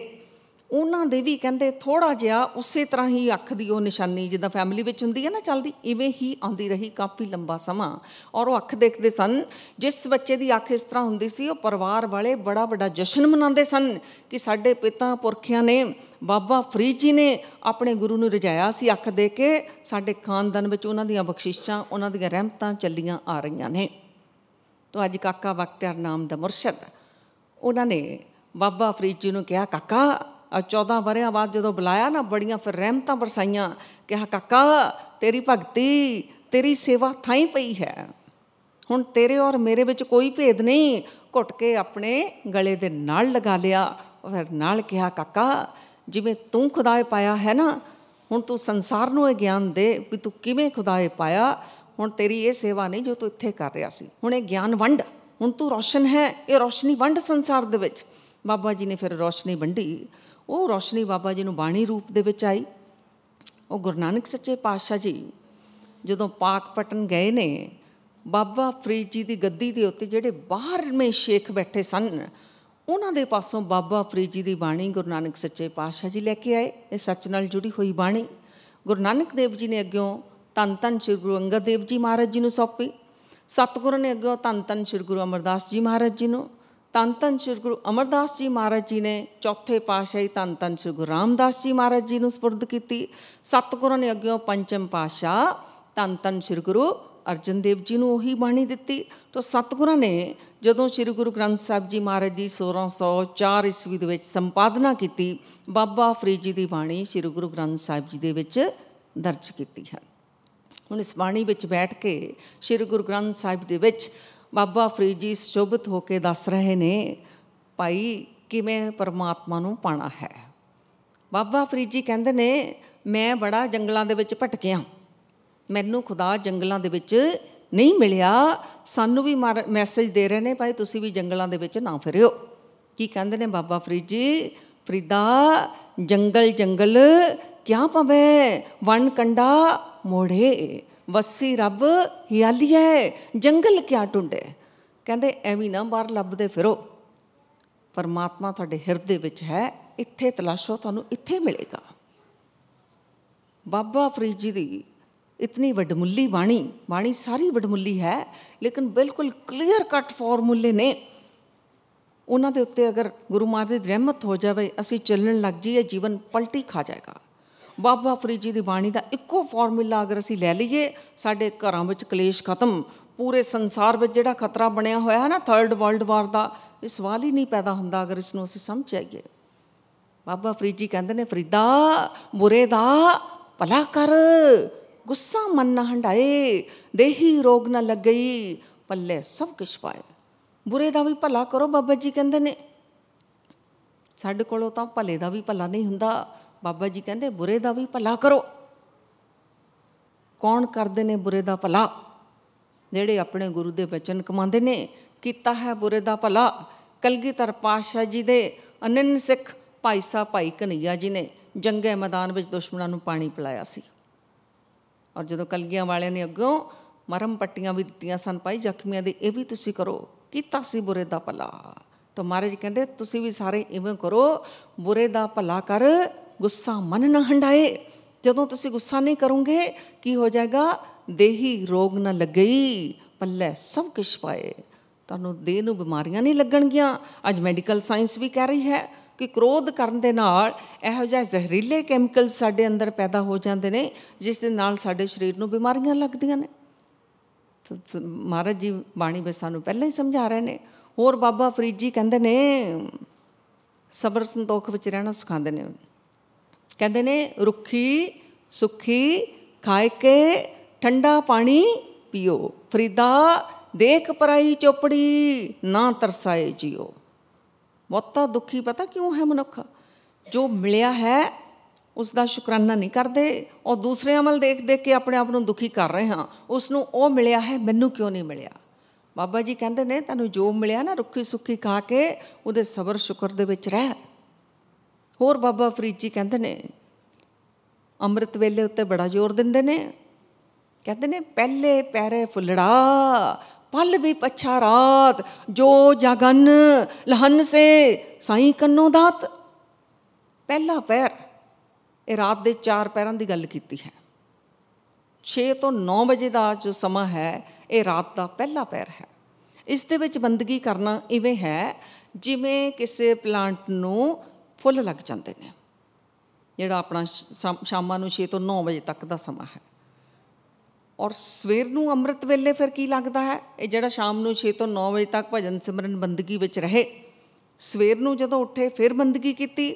ਉਹਨਾਂ ਦੇ ਵੀ ਕਹਿੰਦੇ ਥੋੜਾ ਜਿਹਾ ਉਸੇ ਤਰ੍ਹਾਂ ਹੀ ਅੱਖ ਦੀ ਉਹ ਨਿਸ਼ਾਨੀ ਜਿੱਦਾਂ ਫੈਮਿਲੀ ਵਿੱਚ ਹੁੰਦੀ ਹੈ ਨਾ ਚੱਲਦੀ ਇਵੇਂ ਹੀ ਆਉਂਦੀ ਰਹੀ ਕਾਫੀ ਲੰਬਾ ਸਮਾਂ ਔਰ ਉਹ ਅੱਖ ਦੇਖਦੇ ਸਨ ਜਿਸ ਬੱਚੇ ਦੀ ਅੱਖ ਇਸ ਤਰ੍ਹਾਂ ਹੁੰਦੀ ਸੀ ਉਹ ਪਰਿਵਾਰ ਵਾਲੇ ਬੜਾ ਵੱਡਾ ਜਸ਼ਨ ਮਨਾਉਂਦੇ ਸਨ ਕਿ ਸਾਡੇ ਪਿਤਾ ਪੁਰਖਿਆਂ ਨੇ ਬਾਬਾ ਫਰੀਦ ਜੀ ਨੇ ਆਪਣੇ ਗੁਰੂ ਨੂੰ ਰਜਾਇਆ ਸੀ ਅੱਖ ਦੇ ਕੇ ਸਾਡੇ ਖਾਨਦਾਨ ਵਿੱਚ ਉਹਨਾਂ ਦੀਆਂ ਬਖਸ਼ਿਸ਼ਾਂ ਉਹਨਾਂ ਦੀਆਂ ਰਹਿਮਤਾਂ ਚੱਲੀਆਂ ਆ ਰਹੀਆਂ ਨੇ ਤੋਂ ਅੱਜ ਕਾਕਾ ਬਖਤਿਆਰ ਨਾਮ ਦਾ ਮੁਰਸ਼ਦ ਉਹਨਾਂ ਨੇ ਬਾਬਾ ਫਰੀਦ ਜੀ ਨੂੰ ਕਿਹਾ ਕਾਕਾ ਆ 14 ਵਰਿਆਂ ਬਾਅਦ ਜਦੋਂ ਬੁਲਾਇਆ ਨਾ ਬੜੀਆਂ ਫਿਰ ਰਹਿਮਤਾਂ ਵਰਸਾਈਆਂ ਕਿਹਾ ਕਾਕਾ ਤੇਰੀ ਭਗਤੀ ਤੇਰੀ ਸੇਵਾ ਥਾਂ ਹੀ ਪਈ ਹੈ ਹੁਣ ਤੇਰੇ ਔਰ ਮੇਰੇ ਵਿੱਚ ਕੋਈ ਭੇਦ ਨਹੀਂ ਘੁੱਟ ਕੇ ਆਪਣੇ ਗਲੇ ਦੇ ਨਾਲ ਲਗਾ ਲਿਆ ਫਿਰ ਨਾਲ ਕਿਹਾ ਕਾਕਾ ਜਿਵੇਂ ਤੂੰ ਖੁਦਾਏ ਪਾਇਆ ਹੈ ਨਾ ਹੁਣ ਤੂੰ ਸੰਸਾਰ ਨੂੰ ਇਹ ਗਿਆਨ ਦੇ ਵੀ ਤੂੰ ਕਿਵੇਂ ਖੁਦਾਏ ਪਾਇਆ ਹੁਣ ਤੇਰੀ ਇਹ ਸੇਵਾ ਨਹੀਂ ਜੋ ਤੂੰ ਇੱਥੇ ਕਰ ਰਿਹਾ ਸੀ ਹੁਣ ਇਹ ਗਿਆਨ ਵੰਡ ਹੁਣ ਤੂੰ ਰੋਸ਼ਨ ਹੈ ਇਹ ਰੋਸ਼ਨੀ ਵੰਡ ਸੰਸਾਰ ਦੇ ਵਿੱਚ ਬਾਬਾ ਜੀ ਨੇ ਫਿਰ ਰੋਸ਼ਨੀ ਵੰਡੀ ਉਹ ਰੋਸ਼ਨੀ ਬਾਬਾ ਜੀ ਨੂੰ ਬਾਣੀ ਰੂਪ ਦੇ ਵਿੱਚ ਆਈ ਉਹ ਗੁਰੂ ਨਾਨਕ ਸੱਚੇ ਪਾਤਸ਼ਾਹ ਜੀ ਜਦੋਂ ਪਾਕ ਪਟਨ ਗਏ ਨੇ ਬਾਬਾ ਫਰੀਦ ਜੀ ਦੀ ਗੱਦੀ ਦੇ ਉੱਤੇ ਜਿਹੜੇ ਬਾਹਰ ਮੇ ਸ਼ੇਖ ਬੈਠੇ ਸਨ ਉਹਨਾਂ ਦੇ ਪਾਸੋਂ ਬਾਬਾ ਫਰੀਦ ਜੀ ਦੀ ਬਾਣੀ ਗੁਰੂ ਨਾਨਕ ਸੱਚੇ ਪਾਤਸ਼ਾਹ ਜੀ ਲੈ ਕੇ ਆਏ ਇਹ ਸੱਚ ਨਾਲ ਜੁੜੀ ਹੋਈ ਬਾਣੀ ਗੁਰੂ ਨਾਨਕ ਦੇਵ ਜੀ ਨੇ ਅੱਗਿਓਂ ਧੰਨ ਧੰਨ ਸ਼੍ਰੀ ਗੁਰੂ ਅੰਗਦ ਦੇਵ ਜੀ ਮਹਾਰਾਜ ਜੀ ਨੂੰ ਸੌਪੀ ਸਤਿਗੁਰ ਨੇ ਅੱਗੇ ਧੰਨ ਧੰਨ ਸ਼੍ਰੀ ਗੁਰੂ ਅਮਰਦਾਸ ਜੀ ਮਹਾਰਾਜ ਜੀ ਨੂੰ ਧੰਨ ਧੰਨ ਸ਼੍ਰੀ ਗੁਰੂ ਅਮਰਦਾਸ ਜੀ ਮਹਾਰਾਜ ਜੀ ਨੇ ਚੌਥੇ ਪਾਸ਼ਾਈ ਧੰਨ ਧੰਨ ਸ਼੍ਰੀ ਗੁਰੂ ਰਾਮਦਾਸ ਜੀ ਮਹਾਰਾਜ ਜੀ ਨੂੰ ਸਪੁਰਦ ਕੀਤੀ ਸਤਿਗੁਰ ਨੇ ਅੱਗੇ ਪੰਚਮ ਪਾਸ਼ਾ ਧੰਨ ਧੰਨ ਸ਼੍ਰੀ ਗੁਰੂ ਅਰਜਨ ਦੇਵ ਜੀ ਨੂੰ ਉਹੀ ਬਾਣੀ ਦਿੱਤੀ ਤਾਂ ਸਤਿਗੁਰਾਂ ਨੇ ਜਦੋਂ ਸ੍ਰੀ ਗੁਰੂ ਗ੍ਰੰਥ ਸਾਹਿਬ ਜੀ ਮਹਾਰਾਜ ਦੀ 1604 ਈਸਵੀ ਦੇ ਵਿੱਚ ਸੰਪਾਦਨਾ ਕੀਤੀ ਬਾਬਾ ਫਰੀਦ ਜੀ ਦੀ ਬਾਣੀ ਸ੍ਰੀ ਗੁਰੂ ਗ੍ਰੰਥ ਸਾਹਿਬ ਜੀ ਦੇ ਵਿੱਚ ਦਰਜ ਕੀਤੀ ਹੈ ਹੁਣ ਇਸ ਬਾਣੀ ਵਿੱਚ ਬੈਠ ਕੇ ਸ੍ਰੀ ਗੁਰੂ ਗ੍ਰੰਥ ਸਾਹਿਬ ਦੇ ਵਿੱਚ ਬਾਬਾ ਫਰੀਦ ਜੀ ਸ਼ੋਭਤ ਹੋ ਕੇ ਦੱਸ ਰਹੇ ਨੇ ਭਾਈ ਕਿਵੇਂ ਪਰਮਾਤਮਾ ਨੂੰ ਪਾਣਾ ਹੈ ਬਾਬਾ ਫਰੀਦ ਜੀ ਕਹਿੰਦੇ ਨੇ ਮੈਂ ਬੜਾ ਜੰਗਲਾਂ ਦੇ ਵਿੱਚ ਭਟਕਿਆ ਮੈਨੂੰ ਖੁਦਾ ਜੰਗਲਾਂ ਦੇ ਵਿੱਚ ਨਹੀਂ ਮਿਲਿਆ ਸਾਨੂੰ ਵੀ ਮੈਸੇਜ ਦੇ ਰਹੇ ਨੇ ਭਾਈ ਤੁਸੀਂ ਵੀ ਜੰਗਲਾਂ ਦੇ ਵਿੱਚ ਨਾ ਫਿਰਿਓ ਕੀ ਕਹਿੰਦੇ ਨੇ ਬਾਬਾ ਫਰੀਦ ਜੀ ਫਰੀਦਾ ਜੰਗਲ ਜੰਗਲ ਕਿਆ ਪਵੇ ਵਣ ਕੰਡਾ ਮੋੜੇ ਵਸੀ ਰੱਬ ਹਿਆਲੀਏ ਜੰਗਲ ਕਿਆ ਟੁੰਡੇ ਕਹਿੰਦੇ ਐਵੇਂ ਨਾ ਬਾਹਰ ਲੱਭਦੇ ਫਿਰੋ ਪਰਮਾਤਮਾ ਤੁਹਾਡੇ ਹਿਰਦੇ ਵਿੱਚ ਹੈ ਇੱਥੇ ਤਲਾਸ਼ੋ ਤੁਹਾਨੂੰ ਇੱਥੇ ਮਿਲੇਗਾ ਬਾਬਾ ਫਰੀਦ ਜੀ ਦੀ ਇਤਨੀ ਵੱਡਮੁੱਲੀ ਬਾਣੀ ਬਾਣੀ ਸਾਰੀ ਵੱਡਮੁੱਲੀ ਹੈ ਲੇਕਿਨ ਬਿਲਕੁਲ ਕਲੀਅਰ ਕੱਟ ਫਾਰਮੂਲੇ ਨੇ ਉਹਨਾਂ ਦੇ ਉੱਤੇ ਅਗਰ ਗੁਰੂ ਮਾਤਾ ਦੀ ਰਹਿਮਤ ਹੋ ਜਾਵੇ ਅਸੀਂ ਚੱਲਣ ਲੱਗ ਜਾਈਏ ਜੀਵਨ ਪਲਟੀ ਖਾ ਜਾਏਗਾ ਬਾਬਾ ਫਰੀਦ ਜੀ ਦੀ ਬਾਣੀ ਦਾ ਇੱਕੋ ਫਾਰਮੂਲਾ ਅਗਰ ਅਸੀਂ ਲੈ ਲਈਏ ਸਾਡੇ ਘਰਾਂ ਵਿੱਚ ਕਲੇਸ਼ ਖਤਮ ਪੂਰੇ ਸੰਸਾਰ ਵਿੱਚ ਜਿਹੜਾ ਖਤਰਾ ਬਣਿਆ ਹੋਇਆ ਹੈ ਨਾ ਥਰਡ ਵਰਲਡ ਵਾਰ ਦਾ ਇਹ ਸਵਾਲ ਹੀ ਨਹੀਂ ਪੈਦਾ ਹੁੰਦਾ ਅਗਰ ਇਸ ਨੂੰ ਅਸੀਂ ਸਮਝ ਆਈਏ ਬਾਬਾ ਫਰੀਦ ਜੀ ਕਹਿੰਦੇ ਨੇ ਫਰੀਦਾ ਬੁਰੇ ਦਾ ਭਲਾ ਕਰ ਗੁੱਸਾ ਮਨ ਨਾ ਹੰਡਾਏ ਦੇਹੀ ਰੋਗ ਨਾ ਲੱਗਈ ਪੱਲੇ ਸਭ ਕੁਛ ਪਾਏ ਬੁਰੇ ਦਾ ਵੀ ਭਲਾ ਕਰੋ ਬਾਬਾ ਜੀ ਕਹਿੰਦੇ ਨੇ ਸਾਡੇ ਕੋਲੋਂ ਤਾਂ ਭਲੇ ਦਾ ਵੀ ਭਲਾ ਨਹੀਂ ਹੁੰਦਾ ਬਾਬਾ ਜੀ ਕਹਿੰਦੇ ਬੁਰੇ ਦਾ ਵੀ ਭਲਾ ਕਰੋ ਕੌਣ ਕਰਦੇ ਨੇ ਬੁਰੇ ਦਾ ਭਲਾ ਜਿਹੜੇ ਆਪਣੇ ਗੁਰੂ ਦੇ ਬਚਨ ਕਮਾਉਂਦੇ ਨੇ ਕੀਤਾ ਹੈ ਬੁਰੇ ਦਾ ਭਲਾ ਕਲਗੀਧਰ ਪਾਸ਼ਾ ਜੀ ਦੇ ਅਨੰਨ ਸਿੱਖ ਭਾਈ ਸਾਹਿਬ ਭਾਈ ਕਨਈਆ ਜੀ ਨੇ ਜੰਗੇ ਮੈਦਾਨ ਵਿੱਚ ਦੁਸ਼ਮਣਾਂ ਨੂੰ ਪਾਣੀ ਪਿਲਾਇਆ ਸੀ ਔਰ ਜਦੋਂ ਕਲਗੀਆਂ ਵਾਲਿਆਂ ਨੇ ਅੱਗੋਂ ਮਰਮ ਪੱਟੀਆਂ ਵੀ ਦਿੱਤੀਆਂ ਸਨ ਭਾਈ ਜ਼ਖਮੀਆਂ ਦੇ ਇਹ ਵੀ ਤੁਸੀਂ ਕਰੋ ਕੀਤਾ ਸੀ ਬੁਰੇ ਦਾ ਭਲਾ ਤਾਂ ਮਹਾਰਾਜ ਕਹਿੰਦੇ ਤੁਸੀਂ ਵੀ ਸਾਰੇ ਇਵੇਂ ਕਰੋ ਬੁਰੇ ਦਾ ਭਲਾ ਕਰ ਗੁੱਸਾ ਮਨ ਨਾ ਹੰਡਾਏ ਜਦੋਂ ਤੁਸੀਂ ਗੁੱਸਾ ਨਹੀਂ ਕਰੋਗੇ ਕੀ ਹੋ ਜਾਏਗਾ ਦੇਹੀ ਰੋਗ ਨਾ ਲੱਗਈ ਪੱਲੇ ਸਭ ਕੁਛ ਪਾਏ ਤੁਹਾਨੂੰ ਦੇਹ ਨੂੰ ਬਿਮਾਰੀਆਂ ਨਹੀਂ ਲੱਗਣਗੀਆਂ ਅੱਜ ਮੈਡੀਕਲ ਸਾਇੰਸ ਵੀ ਕਹਿ ਰਹੀ ਹੈ ਕਿ ਕ੍ਰੋਧ ਕਰਨ ਦੇ ਨਾਲ ਇਹੋ ਜਿਹੇ ਜ਼ਹਿਰੀਲੇ ਕੈਮੀਕਲ ਸਾਡੇ ਅੰਦਰ ਪੈਦਾ ਹੋ ਜਾਂਦੇ ਨੇ ਜਿਸ ਦੇ ਨਾਲ ਸਾਡੇ ਸਰੀਰ ਨੂੰ ਬਿਮਾਰੀਆਂ ਲੱਗਦੀਆਂ ਨੇ ਮਹਾਰਾਜ ਜੀ ਬਾਣੀ ਵਿੱਚ ਸਾਨੂੰ ਪਹਿਲਾਂ ਹੀ ਸਮਝਾ ਰਹੇ ਨੇ ਹੋਰ ਬਾਬਾ ਫਰੀਦ ਜੀ ਕਹਿੰਦੇ ਨੇ ਸਬਰ ਸੰਤੋਖ ਵਿੱਚ ਰਹਿਣਾ ਸਿਖਾਉਂਦੇ ਨੇ ਕਹਿੰਦੇ ਨੇ ਰੁੱਖੀ ਸੁੱਖੀ ਖਾਇ ਕੇ ਠੰਡਾ ਪਾਣੀ ਪੀਓ ਫਰੀਦਾ ਦੇਖ ਪਰਾਈ ਚੋਪੜੀ ਨਾ ਤਰਸਾਏ ਜਿਓ ਬਹੁਤਾ ਦੁਖੀ ਪਤਾ ਕਿਉਂ ਹੈ ਮਨੁੱਖ ਜੋ ਮਿਲਿਆ ਹੈ ਉਸ ਦਾ ਸ਼ੁਕਰਾਨਾ ਨਹੀਂ ਕਰਦੇ ਔਰ ਦੂਸਰੇ ਅਮਲ ਦੇਖ ਦੇਖ ਕੇ ਆਪਣੇ ਆਪ ਨੂੰ ਦੁਖੀ ਕਰ ਰਹੇ ਹਾਂ ਉਸ ਨੂੰ ਉਹ ਮਿਲਿਆ ਹੈ ਮੈਨੂੰ ਕਿਉਂ ਨਹੀਂ ਮਿਲਿਆ ਬਾਬਾ ਜੀ ਕਹਿੰਦੇ ਨੇ ਤੁਹਾਨੂੰ ਜੋ ਮਿਲਿਆ ਨਾ ਰੁੱਖੀ ਸੁੱਖੀ ਖਾ ਕੇ ਉਹਦੇ ਸਬਰ ਸ਼ੁਕਰ ਦੇ ਵਿੱਚ ਰਹਿ ਹੋਰ ਬਾਬਾ ਫਰੀਦ ਜੀ ਕਹਿੰਦੇ ਨੇ ਅੰਮ੍ਰਿਤ ਵੇਲੇ ਉੱਤੇ ਬੜਾ ਜ਼ੋਰ ਦਿੰਦੇ ਨੇ ਕਹਿੰਦੇ ਨੇ ਪਹਿਲੇ ਪੈਰੇ ਫੁੱਲੜਾ ਪਲ ਵੀ ਪਛਾ ਰਾਤ ਜੋ ਜਗਨ ਲਹਨ ਸੇ ਸਾਈ ਕੰਨੋ ਦਾਤ ਪਹਿਲਾ ਪੈਰ ਇਹ ਰਾਤ ਦੇ ਚਾਰ ਪੈਰਾਂ ਦੀ ਗੱਲ ਕੀਤੀ ਹੈ 6 ਤੋਂ 9 ਵਜੇ ਦਾ ਜੋ ਸਮਾਂ ਹੈ ਇਹ ਰਾਤ ਦਾ ਪਹਿਲਾ ਪੈਰ ਹੈ ਇਸ ਦੇ ਵਿੱਚ ਬੰਦਗੀ ਕਰਨਾ ਇਵੇਂ ਹੈ ਜਿਵੇਂ ਕਿਸੇ ਪਲਾਂਟ ਨੂੰ ਫੁੱਲ ਲੱਗ ਜਾਂਦੇ ਨੇ ਜਿਹੜਾ ਆਪਣਾ ਸ਼ਾਮਾਂ ਨੂੰ 6 ਤੋਂ 9 ਵਜੇ ਤੱਕ ਦਾ ਸਮਾਂ ਹੈ ਔਰ ਸਵੇਰ ਨੂੰ ਅੰਮ੍ਰਿਤ ਵੇਲੇ ਫਿਰ ਕੀ ਲੱਗਦਾ ਹੈ ਇਹ ਜਿਹੜਾ ਸ਼ਾਮ ਨੂੰ 6 ਤੋਂ 9 ਵਜੇ ਤੱਕ ਭਜਨ ਸਿਮਰਨ ਬੰਦਗੀ ਵਿੱਚ ਰਹੇ ਸਵੇਰ ਨੂੰ ਜਦੋਂ ਉੱਠੇ ਫਿਰ ਬੰਦਗੀ ਕੀਤੀ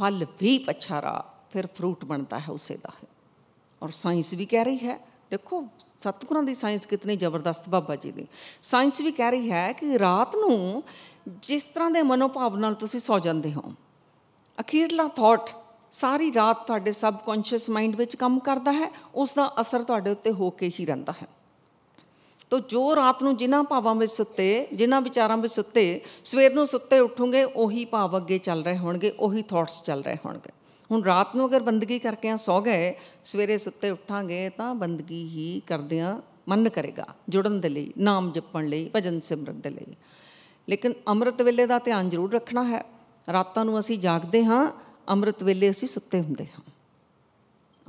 ਫਲ ਵੀ ਪਛਾਰਾ ਫਿਰ ਫਰੂਟ ਬਣਦਾ ਹੈ ਉਸੇ ਦਾ ਔਰ ਸਾਇੰਸ ਵੀ ਕਹਿ ਰਹੀ ਹੈ ਦੇਖੋ ਸਤਿਗੁਰਾਂ ਦੀ ਸਾਇੰਸ ਕਿਤਨੀ ਜ਼ਬਰਦਸਤ ਬਾਬਾ ਜੀ ਦੀ ਸਾਇੰਸ ਵੀ ਕਹਿ ਰਹੀ ਹੈ ਕਿ ਰਾਤ ਨੂੰ ਜਿਸ ਤਰ੍ਹਾਂ ਦੇ ਮਨੋਭਾਵ ਨਾਲ ਤੁਸੀਂ ਸੌ ਜਾਂਦੇ ਹੋ ਅਖੀਰਲਾ ਥਾਟ ਸਾਰੀ ਰਾਤ ਤੁਹਾਡੇ ਸਬਕੌਂਸ਼ੀਅਸ ਮਾਈਂਡ ਵਿੱਚ ਕੰਮ ਕਰਦਾ ਹੈ ਉਸ ਦਾ ਅਸਰ ਤੁਹਾਡੇ ਉੱਤੇ ਹੋ ਕੇ ਹੀ ਰਹਿੰਦਾ ਹੈ ਤੋ ਜੋ ਰਾਤ ਨੂੰ ਜਿਨ੍ਹਾਂ ਭਾਵਾਂ ਵਿੱਚ ਸੁੱਤੇ ਜਿਨ੍ਹਾਂ ਵਿਚਾਰਾਂ ਵਿੱਚ ਸੁੱਤੇ ਸਵੇਰ ਨੂੰ ਸੁੱਤੇ ਉੱਠੋਗੇ ਉਹੀ ਭਾਵ ਅੱਗੇ ਚੱਲ ਰਹੇ ਹੋਣਗੇ ਉਹੀ ਥਾਟਸ ਚੱਲ ਰਹੇ ਹੋਣਗੇ ਹੁਣ ਰਾਤ ਨੂੰ ਅਗਰ ਬੰਦਗੀ ਕਰਕੇ ਆ ਸੌ ਗਏ ਸਵੇਰੇ ਸੁੱਤੇ ਉੱਠਾਂਗੇ ਤਾਂ ਬੰਦਗੀ ਹੀ ਕਰਦੇ ਆ ਮਨ ਕਰੇਗਾ ਜੁੜਨ ਦੇ ਲਈ ਨਾਮ ਜਪਣ ਲਈ ਭਜਨ ਸਿਮਰਨ ਦੇ ਲਈ ਲੇਕਿਨ ਅੰਮ੍ਰਿਤ ਵੇਲੇ ਦਾ ਧਿਆਨ ਜ਼ਰੂਰ ਰੱਖਣਾ ਹੈ ਰਾਤਾਂ ਨੂੰ ਅਸੀਂ ਜਾਗਦੇ ਹਾਂ ਅੰਮ੍ਰਿਤ ਵੇਲੇ ਅਸੀਂ ਸੁੱਤੇ ਹੁੰਦੇ ਹਾਂ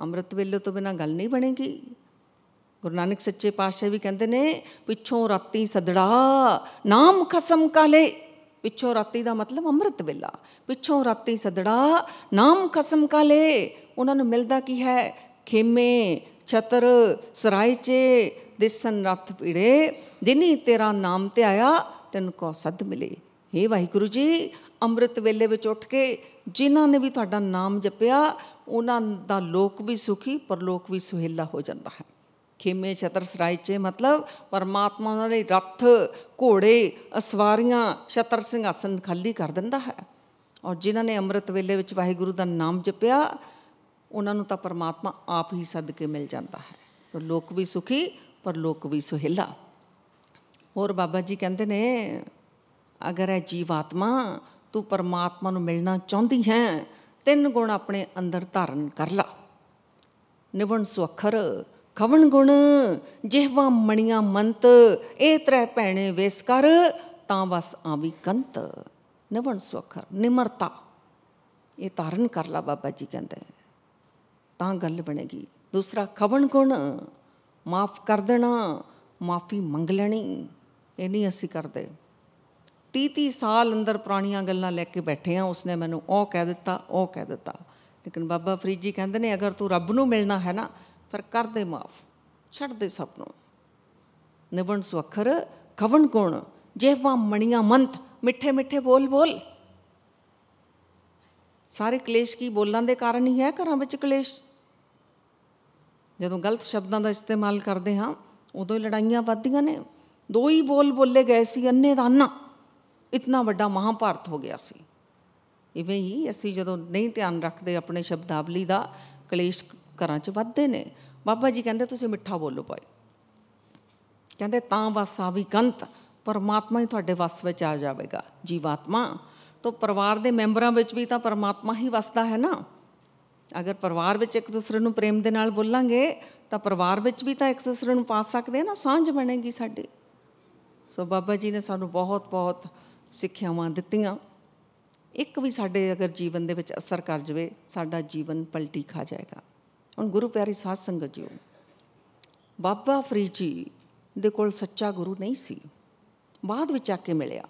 ਅੰਮ੍ਰਿਤ ਵੇਲੇ ਤੋਂ ਬਿਨਾ ਗੱਲ ਨਹੀਂ ਬਣੇਗੀ ਗੁਰੂ ਨਾਨਕ ਸੱਚੇ ਪਾਤਸ਼ਾਹ ਵੀ ਕਹਿੰਦੇ ਨੇ ਪਿੱਛੋਂ ਰਾਤੀ ਸਦੜਾ ਨਾਮ ਖਸਮ ਕਾਲੇ ਪਿੱਛੋਂ ਰਾਤੀ ਦਾ ਮਤਲਬ ਅੰਮ੍ਰਿਤ ਵੇਲਾ ਪਿੱਛੋਂ ਰਾਤੀ ਸਦੜਾ ਨਾਮ ਖਸਮ ਕਾਲੇ ਉਹਨਾਂ ਨੂੰ ਮਿਲਦਾ ਕੀ ਹੈ ਖੇਮੇ ਛਤਰ ਸਰਾਇਚੇ ਦਿਸਨ ਰਥ ਪੀੜੇ ਦਿਨੀ ਤੇਰਾ ਨਾਮ ਤੇ ਆਇਆ ਤੈਨੂੰ ਕੋ ਸਦ ਮਿਲੇ ਏ ਵਾਹਿਗੁਰੂ ਜੀ ਅੰਮ੍ਰਿਤ ਵੇਲੇ ਵਿੱਚ ਉੱਠ ਕੇ ਜਿਨ੍ਹਾਂ ਨੇ ਵੀ ਤੁਹਾਡਾ ਨਾਮ ਜਪਿਆ ਉਹਨਾਂ ਦਾ ਲੋਕ ਵੀ ਸੁਖੀ ਪਰਲੋਕ ਵੀ ਸੁਹੇਲਾ ਹੋ ਜਾਂਦਾ ਹੈ ਖੇਮੇ ਛਤਰ ਸਰਾਏ ਚ ਮਤਲਬ ਪਰਮਾਤਮਾ ਉਹਨਾਂ ਦੇ ਰੱਥ ਘੋੜੇ ਅਸਵਾਰੀਆਂ ਛਤਰ ਸਿੰਘਾਸਨ ਖਾਲੀ ਕਰ ਦਿੰਦਾ ਹੈ ਔਰ ਜਿਨ੍ਹਾਂ ਨੇ ਅੰਮ੍ਰਿਤ ਵੇਲੇ ਵਿੱਚ ਵਾਹਿਗੁਰੂ ਦਾ ਨਾਮ ਜਪਿਆ ਉਹਨਾਂ ਨੂੰ ਤਾਂ ਪਰਮਾਤਮਾ ਆਪ ਹੀ ਸੱਦ ਕੇ ਮਿਲ ਜਾਂਦਾ ਹੈ ਪਰ ਲੋਕ ਵੀ ਸੁਖੀ ਪਰ ਲੋਕ ਵੀ ਸੁਹੇਲਾ ਹੋਰ ਬਾਬਾ ਜੀ ਕਹਿੰਦੇ ਨੇ ਅਗਰ ਇਹ ਜੀਵਾਤਮਾ ਤੂੰ ਪਰਮਾਤਮਾ ਨੂੰ ਮਿਲਣਾ ਚਾਹੁੰਦੀ ਹੈ ਤਿੰਨ ਗੁਣ ਆਪਣੇ ਅੰਦਰ ਧਾਰਨ ਕਰ ਲਾ ਨਿਵਣ ਸੁਖਰ ਖਵਣ ਗੁਣ ਜਿਹਵਾ ਮਣੀਆਂ ਮੰਤ ਇਹ ਤਰੇ ਭੈਣੇ ਵੇਸ ਕਰ ਤਾਂ ਬਸ ਆਵੀ ਕੰਤ ਨਿਵਣ ਸੁਖਰ ਨਿਮਰਤਾ ਇਹ ਧਾਰਨ ਕਰ ਲਾ ਬਾਬਾ ਜੀ ਕਹਿੰਦੇ ਤਾਂ ਗੱਲ ਬਣੇਗੀ ਦੂਸਰਾ ਖਵਣ ਗੁਣ ਮਾਫ ਕਰ ਦੇਣਾ ਮਾਫੀ ਮੰਗ ਲੈਣੀ ਇਹ ਨਹੀਂ ਅਸੀਂ ਕਰਦੇ 30-30 ਸਾਲ ਅੰਦਰ ਪੁਰਾਣੀਆਂ ਗੱਲਾਂ ਲੈ ਕੇ ਬੈਠੇ ਆ ਉਸਨੇ ਮੈਨੂੰ ਉਹ ਕਹਿ ਦਿੱਤਾ ਉਹ ਕਹਿ ਦਿੱਤਾ ਲੇਕਿਨ ਬਾਬਾ ਫਰੀਦ ਜੀ ਕਹਿੰਦੇ ਨੇ ਅਗਰ ਤੂੰ ਰੱਬ ਨੂੰ ਮਿਲਣਾ ਹੈ ਨਾ ਫਿਰ ਕਰ ਦੇ ਮਾਫ ਛੱਡ ਦੇ ਸਭ ਨੂੰ ਨਿਵਣ ਸੁਖਰ ਕਵਣ ਜੇ ਜਿਹਵਾ ਮਣੀਆਂ ਮੰਤ ਮਿੱਠੇ ਮਿੱਠੇ ਬੋਲ ਬੋਲ ਸਾਰੇ ਕਲੇਸ਼ ਕੀ ਬੋਲਾਂ ਦੇ ਕਾਰਨ ਹੀ ਹੈ ਘਰਾਂ ਵਿੱਚ ਕਲੇਸ਼ ਜਦੋਂ ਗਲਤ ਸ਼ਬਦਾਂ ਦਾ ਇਸਤੇਮਾਲ ਕਰਦੇ ਹਾਂ ਉਦੋਂ ਹੀ ਲੜਾਈਆਂ ਵੱਧਦੀਆਂ ਨੇ ਦੋ ਹੀ ਬੋਲ ਬੋਲੇ ਗਏ ਸੀ ਅੰਨੇ ਦਾ ਅੰਨਾ ਇਤਨਾ ਵੱਡਾ ਮਹਾਭਾਰਤ ਹੋ ਗਿਆ ਸੀ ਇਵੇਂ ਹੀ ਅਸੀਂ ਜਦੋਂ ਨਹੀਂ ਧਿਆਨ ਰੱਖਦੇ ਆਪਣੇ ਸ਼ਬਦਾਵਲੀ ਦਾ ਕਲੇਸ਼ ਘਰਾਂ 'ਚ ਵੱਧਦੇ ਨੇ ਬਾਬਾ ਜੀ ਕਹਿੰਦੇ ਤੁਸੀਂ ਮਿੱਠਾ ਬੋਲੋ ਭਾਈ ਕਹਿੰਦੇ ਤਾਂ ਵਸਾ ਵੀ ਕੰਤ ਪਰਮਾਤਮਾ ਹੀ ਤੁਹਾਡੇ ਵਸ ਵਿੱਚ ਆ ਜਾਵੇਗਾ ਜੀਵਾਤਮਾ ਤੋਂ ਪਰਿਵਾਰ ਦੇ ਮੈਂਬਰਾਂ ਵਿੱਚ ਵੀ ਤਾਂ ਪਰਮਾਤਮਾ ਹੀ ਵਸਦਾ ਹੈ ਨਾ ਅਗਰ ਪਰਿਵਾਰ ਵਿੱਚ ਇੱਕ ਦੂਸਰੇ ਨੂੰ ਪ੍ਰੇਮ ਦੇ ਨਾਲ ਬੋਲਾਂਗੇ ਤਾਂ ਪਰਿਵਾਰ ਵਿੱਚ ਵੀ ਤਾਂ ਇੱਕ ਦੂਸਰੇ ਨੂੰ ਪਾ ਸਕਦੇ ਹਾਂ ਨਾ ਸਾਂਝ ਬਣੇਗੀ ਸਾਡੀ ਸੋ ਬਾਬਾ ਜੀ ਨੇ ਸਾਨੂੰ ਬਹੁਤ ਬਹੁਤ ਸਿੱਖਿਆਵਾਂ ਦਿੱਤੀਆਂ ਇੱਕ ਵੀ ਸਾਡੇ ਅਗਰ ਜੀਵਨ ਦੇ ਵਿੱਚ ਅਸਰ ਕਰ ਜਵੇ ਸਾਡਾ ਜੀਵਨ ਪਲਟੀ ਖਾ ਜਾਏਗਾ ਹੁਣ ਗੁਰੂ ਪਿਆਰੀ ਸਾਧ ਸੰਗਤ ਜੀਓ ਬਾਬਾ ਫਰੀਦ ਜੀ ਦੇ ਕੋਲ ਸੱਚਾ ਗੁਰੂ ਨਹੀਂ ਸੀ ਬਾਅਦ ਵਿੱਚ ਆ ਕੇ ਮਿਲਿਆ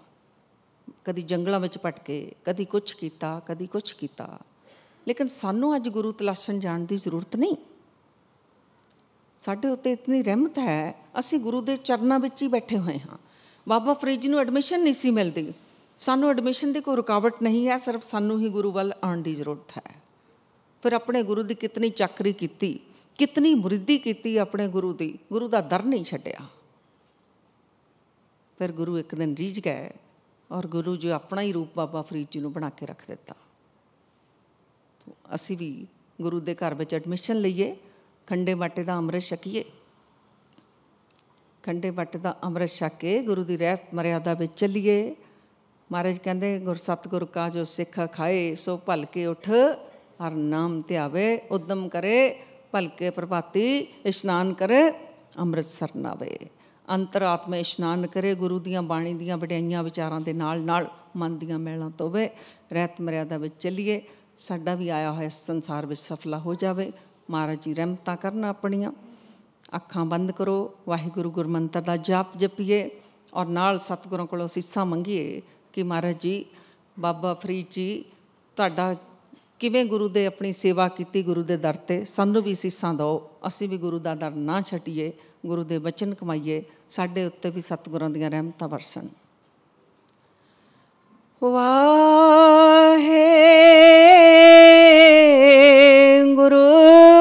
ਕਦੀ ਜੰਗਲਾਂ ਵਿੱਚ ਪਟਕੇ ਕਦੀ ਕੁਝ ਕੀਤਾ ਕਦੀ ਕੁਝ ਕੀਤਾ ਲੇਕਿਨ ਸਾਨੂੰ ਅੱਜ ਗੁਰੂ ਤਲਾਸ਼ਣ ਜਾਣ ਦੀ ਜ਼ਰੂਰਤ ਨਹੀਂ ਸਾਡੇ ਉੱਤੇ ਇਤਨੀ ਰਹਿਮਤ ਹੈ ਅਸੀਂ ਗੁਰੂ ਦੇ ਚਰਨਾਂ ਵਿੱਚ ਹੀ ਬੈਠੇ ਹੋਏ ਹਾਂ ਬਾਬਾ ਫਰੀਦ ਜੀ ਨੂੰ ਐਡਮਿਸ਼ਨ ਨਹੀਂ ਸੀ ਮਿਲਦੀ ਸਾਨੂੰ ਐਡਮਿਸ਼ਨ ਦੀ ਕੋਈ ਰੁਕਾਵਟ ਨਹੀਂ ਹੈ ਸਿਰਫ ਸਾਨੂੰ ਹੀ ਗੁਰੂ ਵੱਲ ਆਉਣ ਦੀ ਜ਼ਰੂਰਤ ਹੈ ਫਿਰ ਆਪਣੇ ਗੁਰੂ ਦੀ ਕਿਤਨੀ ਚੱਕਰੀ ਕੀਤੀ ਕਿਤਨੀ ਮੁਰਿੱਦੀ ਕੀਤੀ ਆਪਣੇ ਗੁਰੂ ਦੀ ਗੁਰੂ ਦਾ ਦਰ ਨਹੀਂ ਛੱਡਿਆ ਫਿਰ ਗੁਰੂ ਇੱਕ ਦਿਨ ਰੀਝ ਗਏ ਔਰ ਗੁਰੂ ਜੀ ਆਪਣਾ ਹੀ ਰੂਪ ਬਾਬਾ ਫਰੀਦ ਜੀ ਨੂੰ ਬਣਾ ਕੇ ਰੱਖ ਦਿੱਤਾ ਅਸੀਂ ਵੀ ਗੁਰੂ ਦੇ ਘਰ ਵਿੱਚ ਐਡਮਿਸ਼ਨ ਲਈਏ ਖੰਡੇ ਮਾਟੇ ਦਾ ਅੰਮ੍ਰਿਤ ਛਕੀਏ ਕੰਡੇ ਵੱਟ ਦਾ ਅੰਮ੍ਰਿਤ ਛਕ ਕੇ ਗੁਰੂ ਦੀ ਰਹਿਤ ਮਰਿਆਦਾ ਵਿੱਚ ਚੱਲੀਏ ਮਹਾਰਾਜ ਕਹਿੰਦੇ ਗੁਰ ਸਤਗੁਰ ਕਾ ਜੋ ਸਿੱਖ ਖਾਏ ਸੋ ਭਲਕੇ ਉਠ ਹਰ ਨਾਮ ਧਿਆਵੇ ਉਦਮ ਕਰੇ ਭਲਕੇ ਪ੍ਰਭਾਤੀ ਇਸ਼ਨਾਨ ਕਰੇ ਅੰਮ੍ਰਿਤ ਸਰਨਾਵੇ ਅੰਤਰਾਤਮੇ ਇਸ਼ਨਾਨ ਕਰੇ ਗੁਰੂ ਦੀਆਂ ਬਾਣੀ ਦੀਆਂ ਵਡਿਆਈਆਂ ਵਿਚਾਰਾਂ ਦੇ ਨਾਲ ਨਾਲ ਮਨ ਦੀਆਂ ਮੈਲਾਂ ਵੇ ਰਹਿਤ ਮਰਿਆਦਾ ਵਿੱਚ ਚੱਲੀਏ ਸਾਡਾ ਵੀ ਆਇਆ ਹੋਇਆ ਸੰਸਾਰ ਵਿੱਚ ਸਫਲਾ ਹੋ ਜਾਵੇ ਮਹਾਰਾਜ ਜੀ ਰਹਿਮਤਾ ਕਰਨ ਆਪਣੀਆਂ ਅੱਖਾਂ ਬੰਦ ਕਰੋ ਵਾਹਿਗੁਰੂ ਗੁਰਮੰਤਰ ਦਾ ਜਾਪ ਜਪੀਏ ਔਰ ਨਾਲ ਸਤਿਗੁਰਾਂ ਕੋਲੋਂ ਸਿੱਸਾ ਮੰਗੀਏ ਕਿ ਮਹਾਰਾਜ ਜੀ ਬਾਬਾ ਫਰੀਦ ਜੀ ਤੁਹਾਡਾ ਕਿਵੇਂ ਗੁਰੂ ਦੇ ਆਪਣੀ ਸੇਵਾ ਕੀਤੀ ਗੁਰੂ ਦੇ ਦਰ ਤੇ ਸਾਨੂੰ ਵੀ ਸਿੱਸਾ ਦਿਓ ਅਸੀਂ ਵੀ ਗੁਰੂ ਦਾ ਦਰ ਨਾ ਛੱਡੀਏ ਗੁਰੂ ਦੇ ਬਚਨ ਕਮਾਈਏ ਸਾਡੇ ਉੱਤੇ ਵੀ ਸਤਿਗੁਰਾਂ ਦੀਆਂ ਰਹਿਮਤਾਂ ਵਰਸਣ ਵਾਹੇ ਗੁਰੂ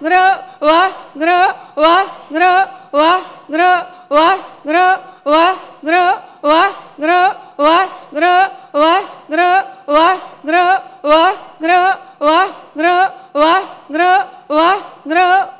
gr wa gr wa gr wa gr wa gr wa gr wa gr wa gr wa gr wa gr wa gr wa gr wa gr wa gr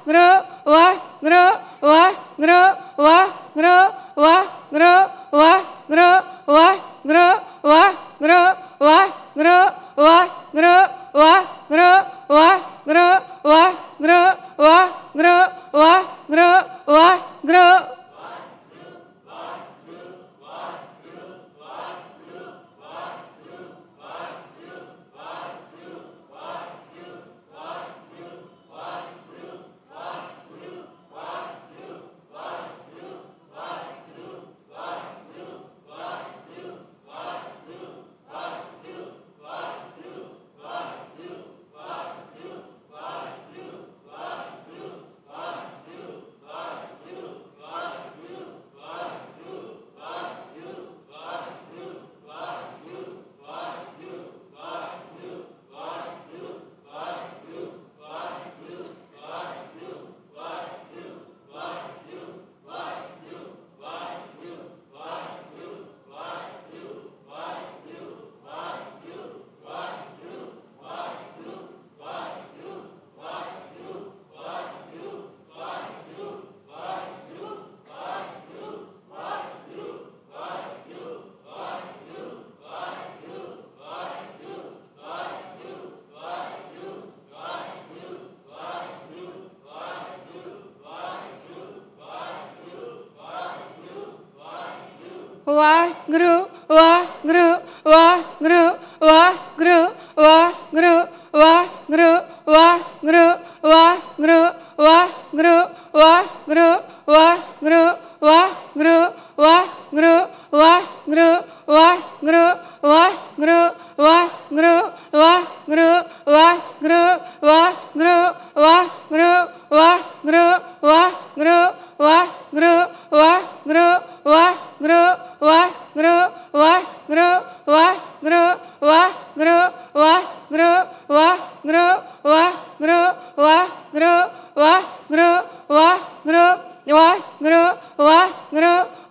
gro, wa, gro, wa, gro, wa, gro, wa, gro, wa, gro, wa, gro, wa, gro, wa, gro, wa, gro, wa, gro, wa, gro, wa, gro, wa, gro, wa, gro, wa, gro, வாஹ்ரு வாஹ்ரு வாஹ்ரு வாஹ்ரு வாஹ்ரு வாஹ்ரு வாஹ்ரு வாஹ்ரு வாஹ்ரு வாஹ்ரு வாஹ்ரு வாஹ்ரு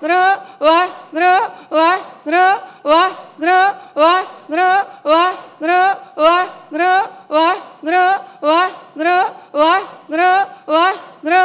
gru wa gru wa gru wa gru wa gru wa gru wa gru wa gru wa gru wa gru wa gru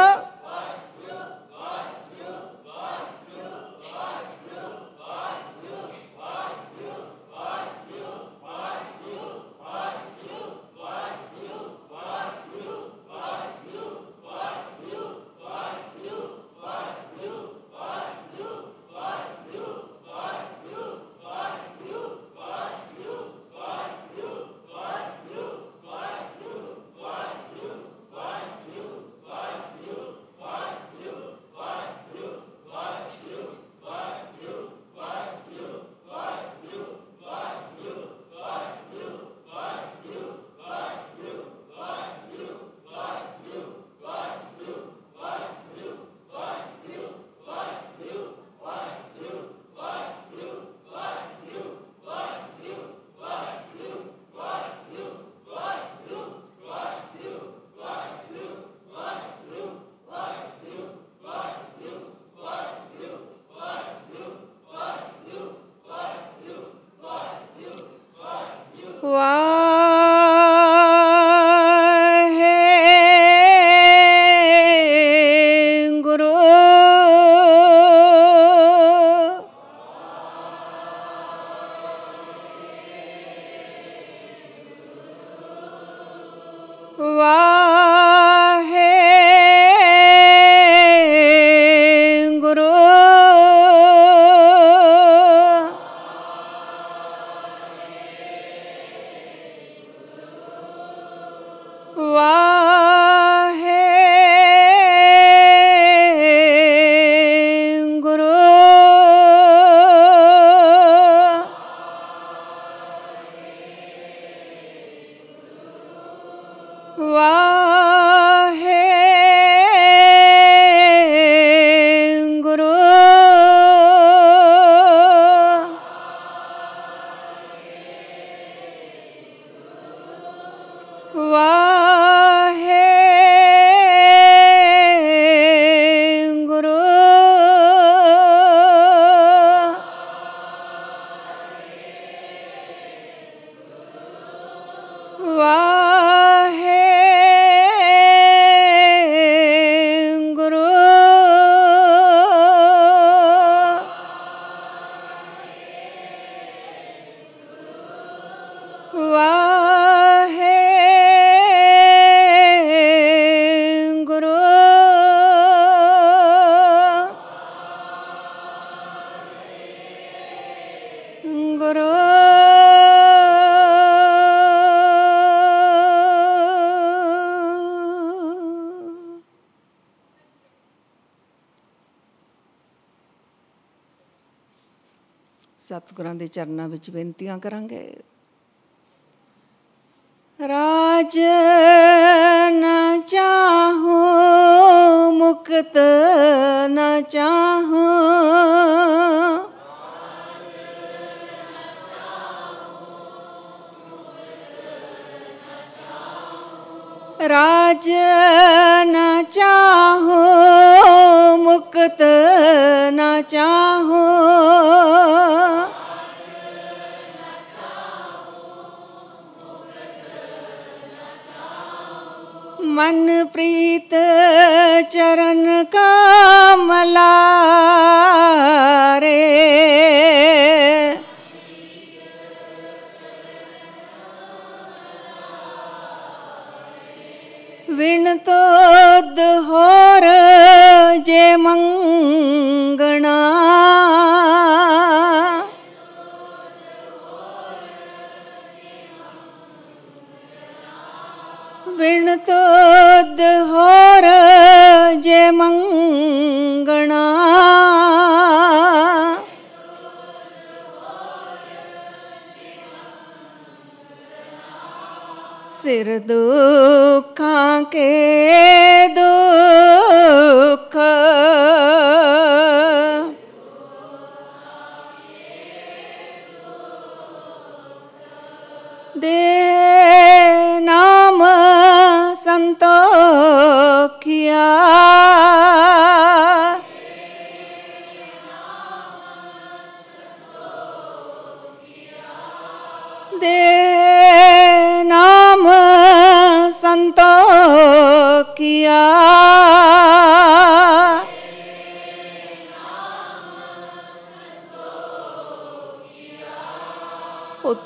ਸਤਿਗੁਰਾਂ ਦੇ ਚਰਨਾਂ ਵਿੱਚ ਬੇਨਤੀਆਂ ਕਰਾਂਗੇ ਰਾਜ ਨਾ ਚਾਹੂੰ ਮੁਕਤ ਨਾ ਚਾਹੂੰ ਰਾਜ ਨਾ ਚਾਹੂੰ ਮੁਕਤ ਨਾ ਚਾਹੂੰ ਮਨ ਪ੍ਰੀਤ ਚਰਨ ਕਮਲਾਰੇ ਰੇ ਵਿਣ ਤੋਦ ਹੋਰ ਜੇ ਮੰਗਣਾ ਦੁੱਧ ਹੋਰ ਜੇ ਮੰਗਣਾ ਸਿਰ ਦੁੱਖਾਂ ਕੇ ਦੁੱਖ ਦੇ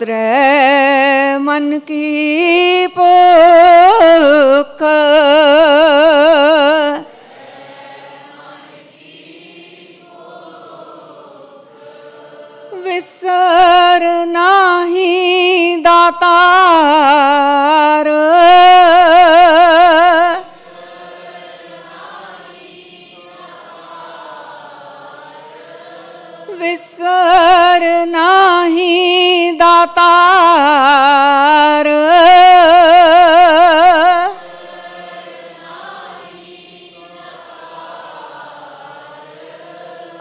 ਉਤਰੈ ਮਨ ਕੀ ਭੁੱਖ ਵਿਸਰ ਨਾਹੀ ਦਾਤਾ जार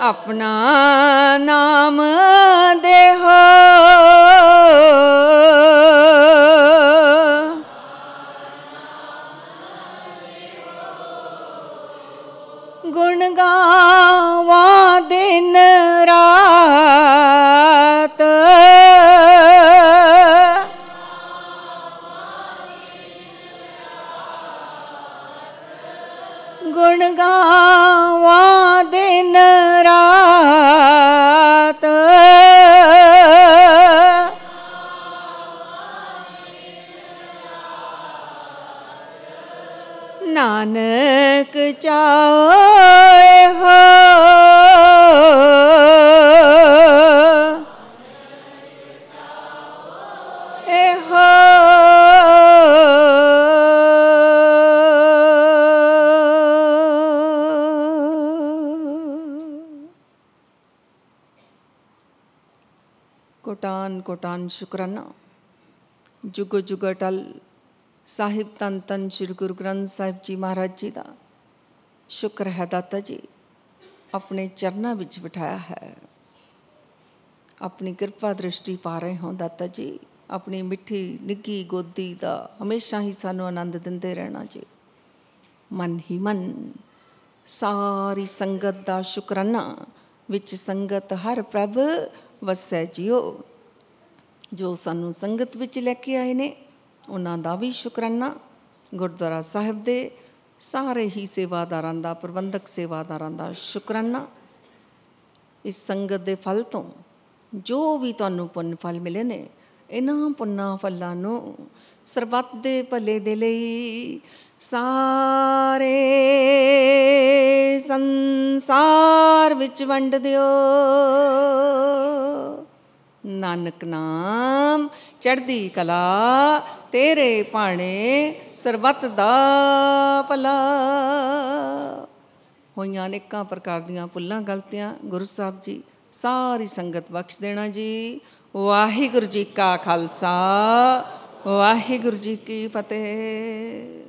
अपना नाम नानक चाहे हो कोटान कोटान शुक्राना जुग जुग टल ਸਾਹਿਬ ਤਨ ਤਨ ਸ੍ਰੀ ਗੁਰੂ ਗ੍ਰੰਥ ਸਾਹਿਬ ਜੀ ਮਹਾਰਾਜ ਜੀ ਦਾ ਸ਼ੁਕਰ ਹੈ ਦਾਤਾ ਜੀ ਆਪਣੇ ਚਰਨਾਂ ਵਿੱਚ ਬਿਠਾਇਆ ਹੈ ਆਪਣੀ ਕਿਰਪਾ ਦ੍ਰਿਸ਼ਟੀ ਪਾ ਰਹੇ ਹਾਂ ਦਾਤਾ ਜੀ ਆਪਣੀ ਮਿੱਠੀ ਨਿੱਗੀ ਗੋਦੀ ਦਾ ਹਮੇਸ਼ਾ ਹੀ ਸਾਨੂੰ ਆਨੰਦ ਦਿੰਦੇ ਰਹਿਣਾ ਜੀ ਮਨ ਹੀ ਮਨ ਸਾਰੀ ਸੰਗਤ ਦਾ ਸ਼ੁਕਰਾਨਾ ਵਿੱਚ ਸੰਗਤ ਹਰ ਪ੍ਰਭ ਵਸੈ ਜਿਓ ਜੋ ਸਾਨੂੰ ਸੰਗਤ ਵਿੱਚ ਲੈ ਕੇ ਆਏ ਨੇ ਉਹਨਾਂ ਦਾ ਵੀ ਸ਼ੁਕਰਾਨਾ ਗੁਰਦੁਆਰਾ ਸਾਹਿਬ ਦੇ ਸਾਰੇ ਹੀ ਸੇਵਾਦਾਰਾਂ ਦਾ ਪ੍ਰਬੰਧਕ ਸੇਵਾਦਾਰਾਂ ਦਾ ਸ਼ੁਕਰਾਨਾ ਇਸ ਸੰਗਤ ਦੇ ਫਲ ਤੋਂ ਜੋ ਵੀ ਤੁਹਾਨੂੰ ਪੁੰਨ ਫਲ ਮਿਲੇ ਨੇ ਇਹਨਾਂ ਪੁੰਨਾ ਫਲਾਂ ਨੂੰ ਸਰਬੱਤ ਦੇ ਭਲੇ ਦੇ ਲਈ ਸਾਰੇ ਸੰਸਾਰ ਵਿੱਚ ਵੰਡ ਦਿਓ ਨਾਨਕ ਨਾਮ ਚੜਦੀ ਕਲਾ ਤੇਰੇ ਭਾਣੇ ਸਰਬਤ ਦਾ ਭਲਾ ਹੋਈਆਂ ਨੇਕਾਂ ਪ੍ਰਕਾਰ ਦੀਆਂ ਪੁੱਲਾਂ ਗਲਤੀਆਂ ਗੁਰੂ ਸਾਹਿਬ ਜੀ ਸਾਰੀ ਸੰਗਤ ਬਖਸ਼ ਦੇਣਾ ਜੀ ਵਾਹਿਗੁਰੂ ਜੀ ਕਾ ਖਾਲਸਾ ਵਾਹਿਗੁਰੂ ਜੀ ਕੀ ਫਤਿਹ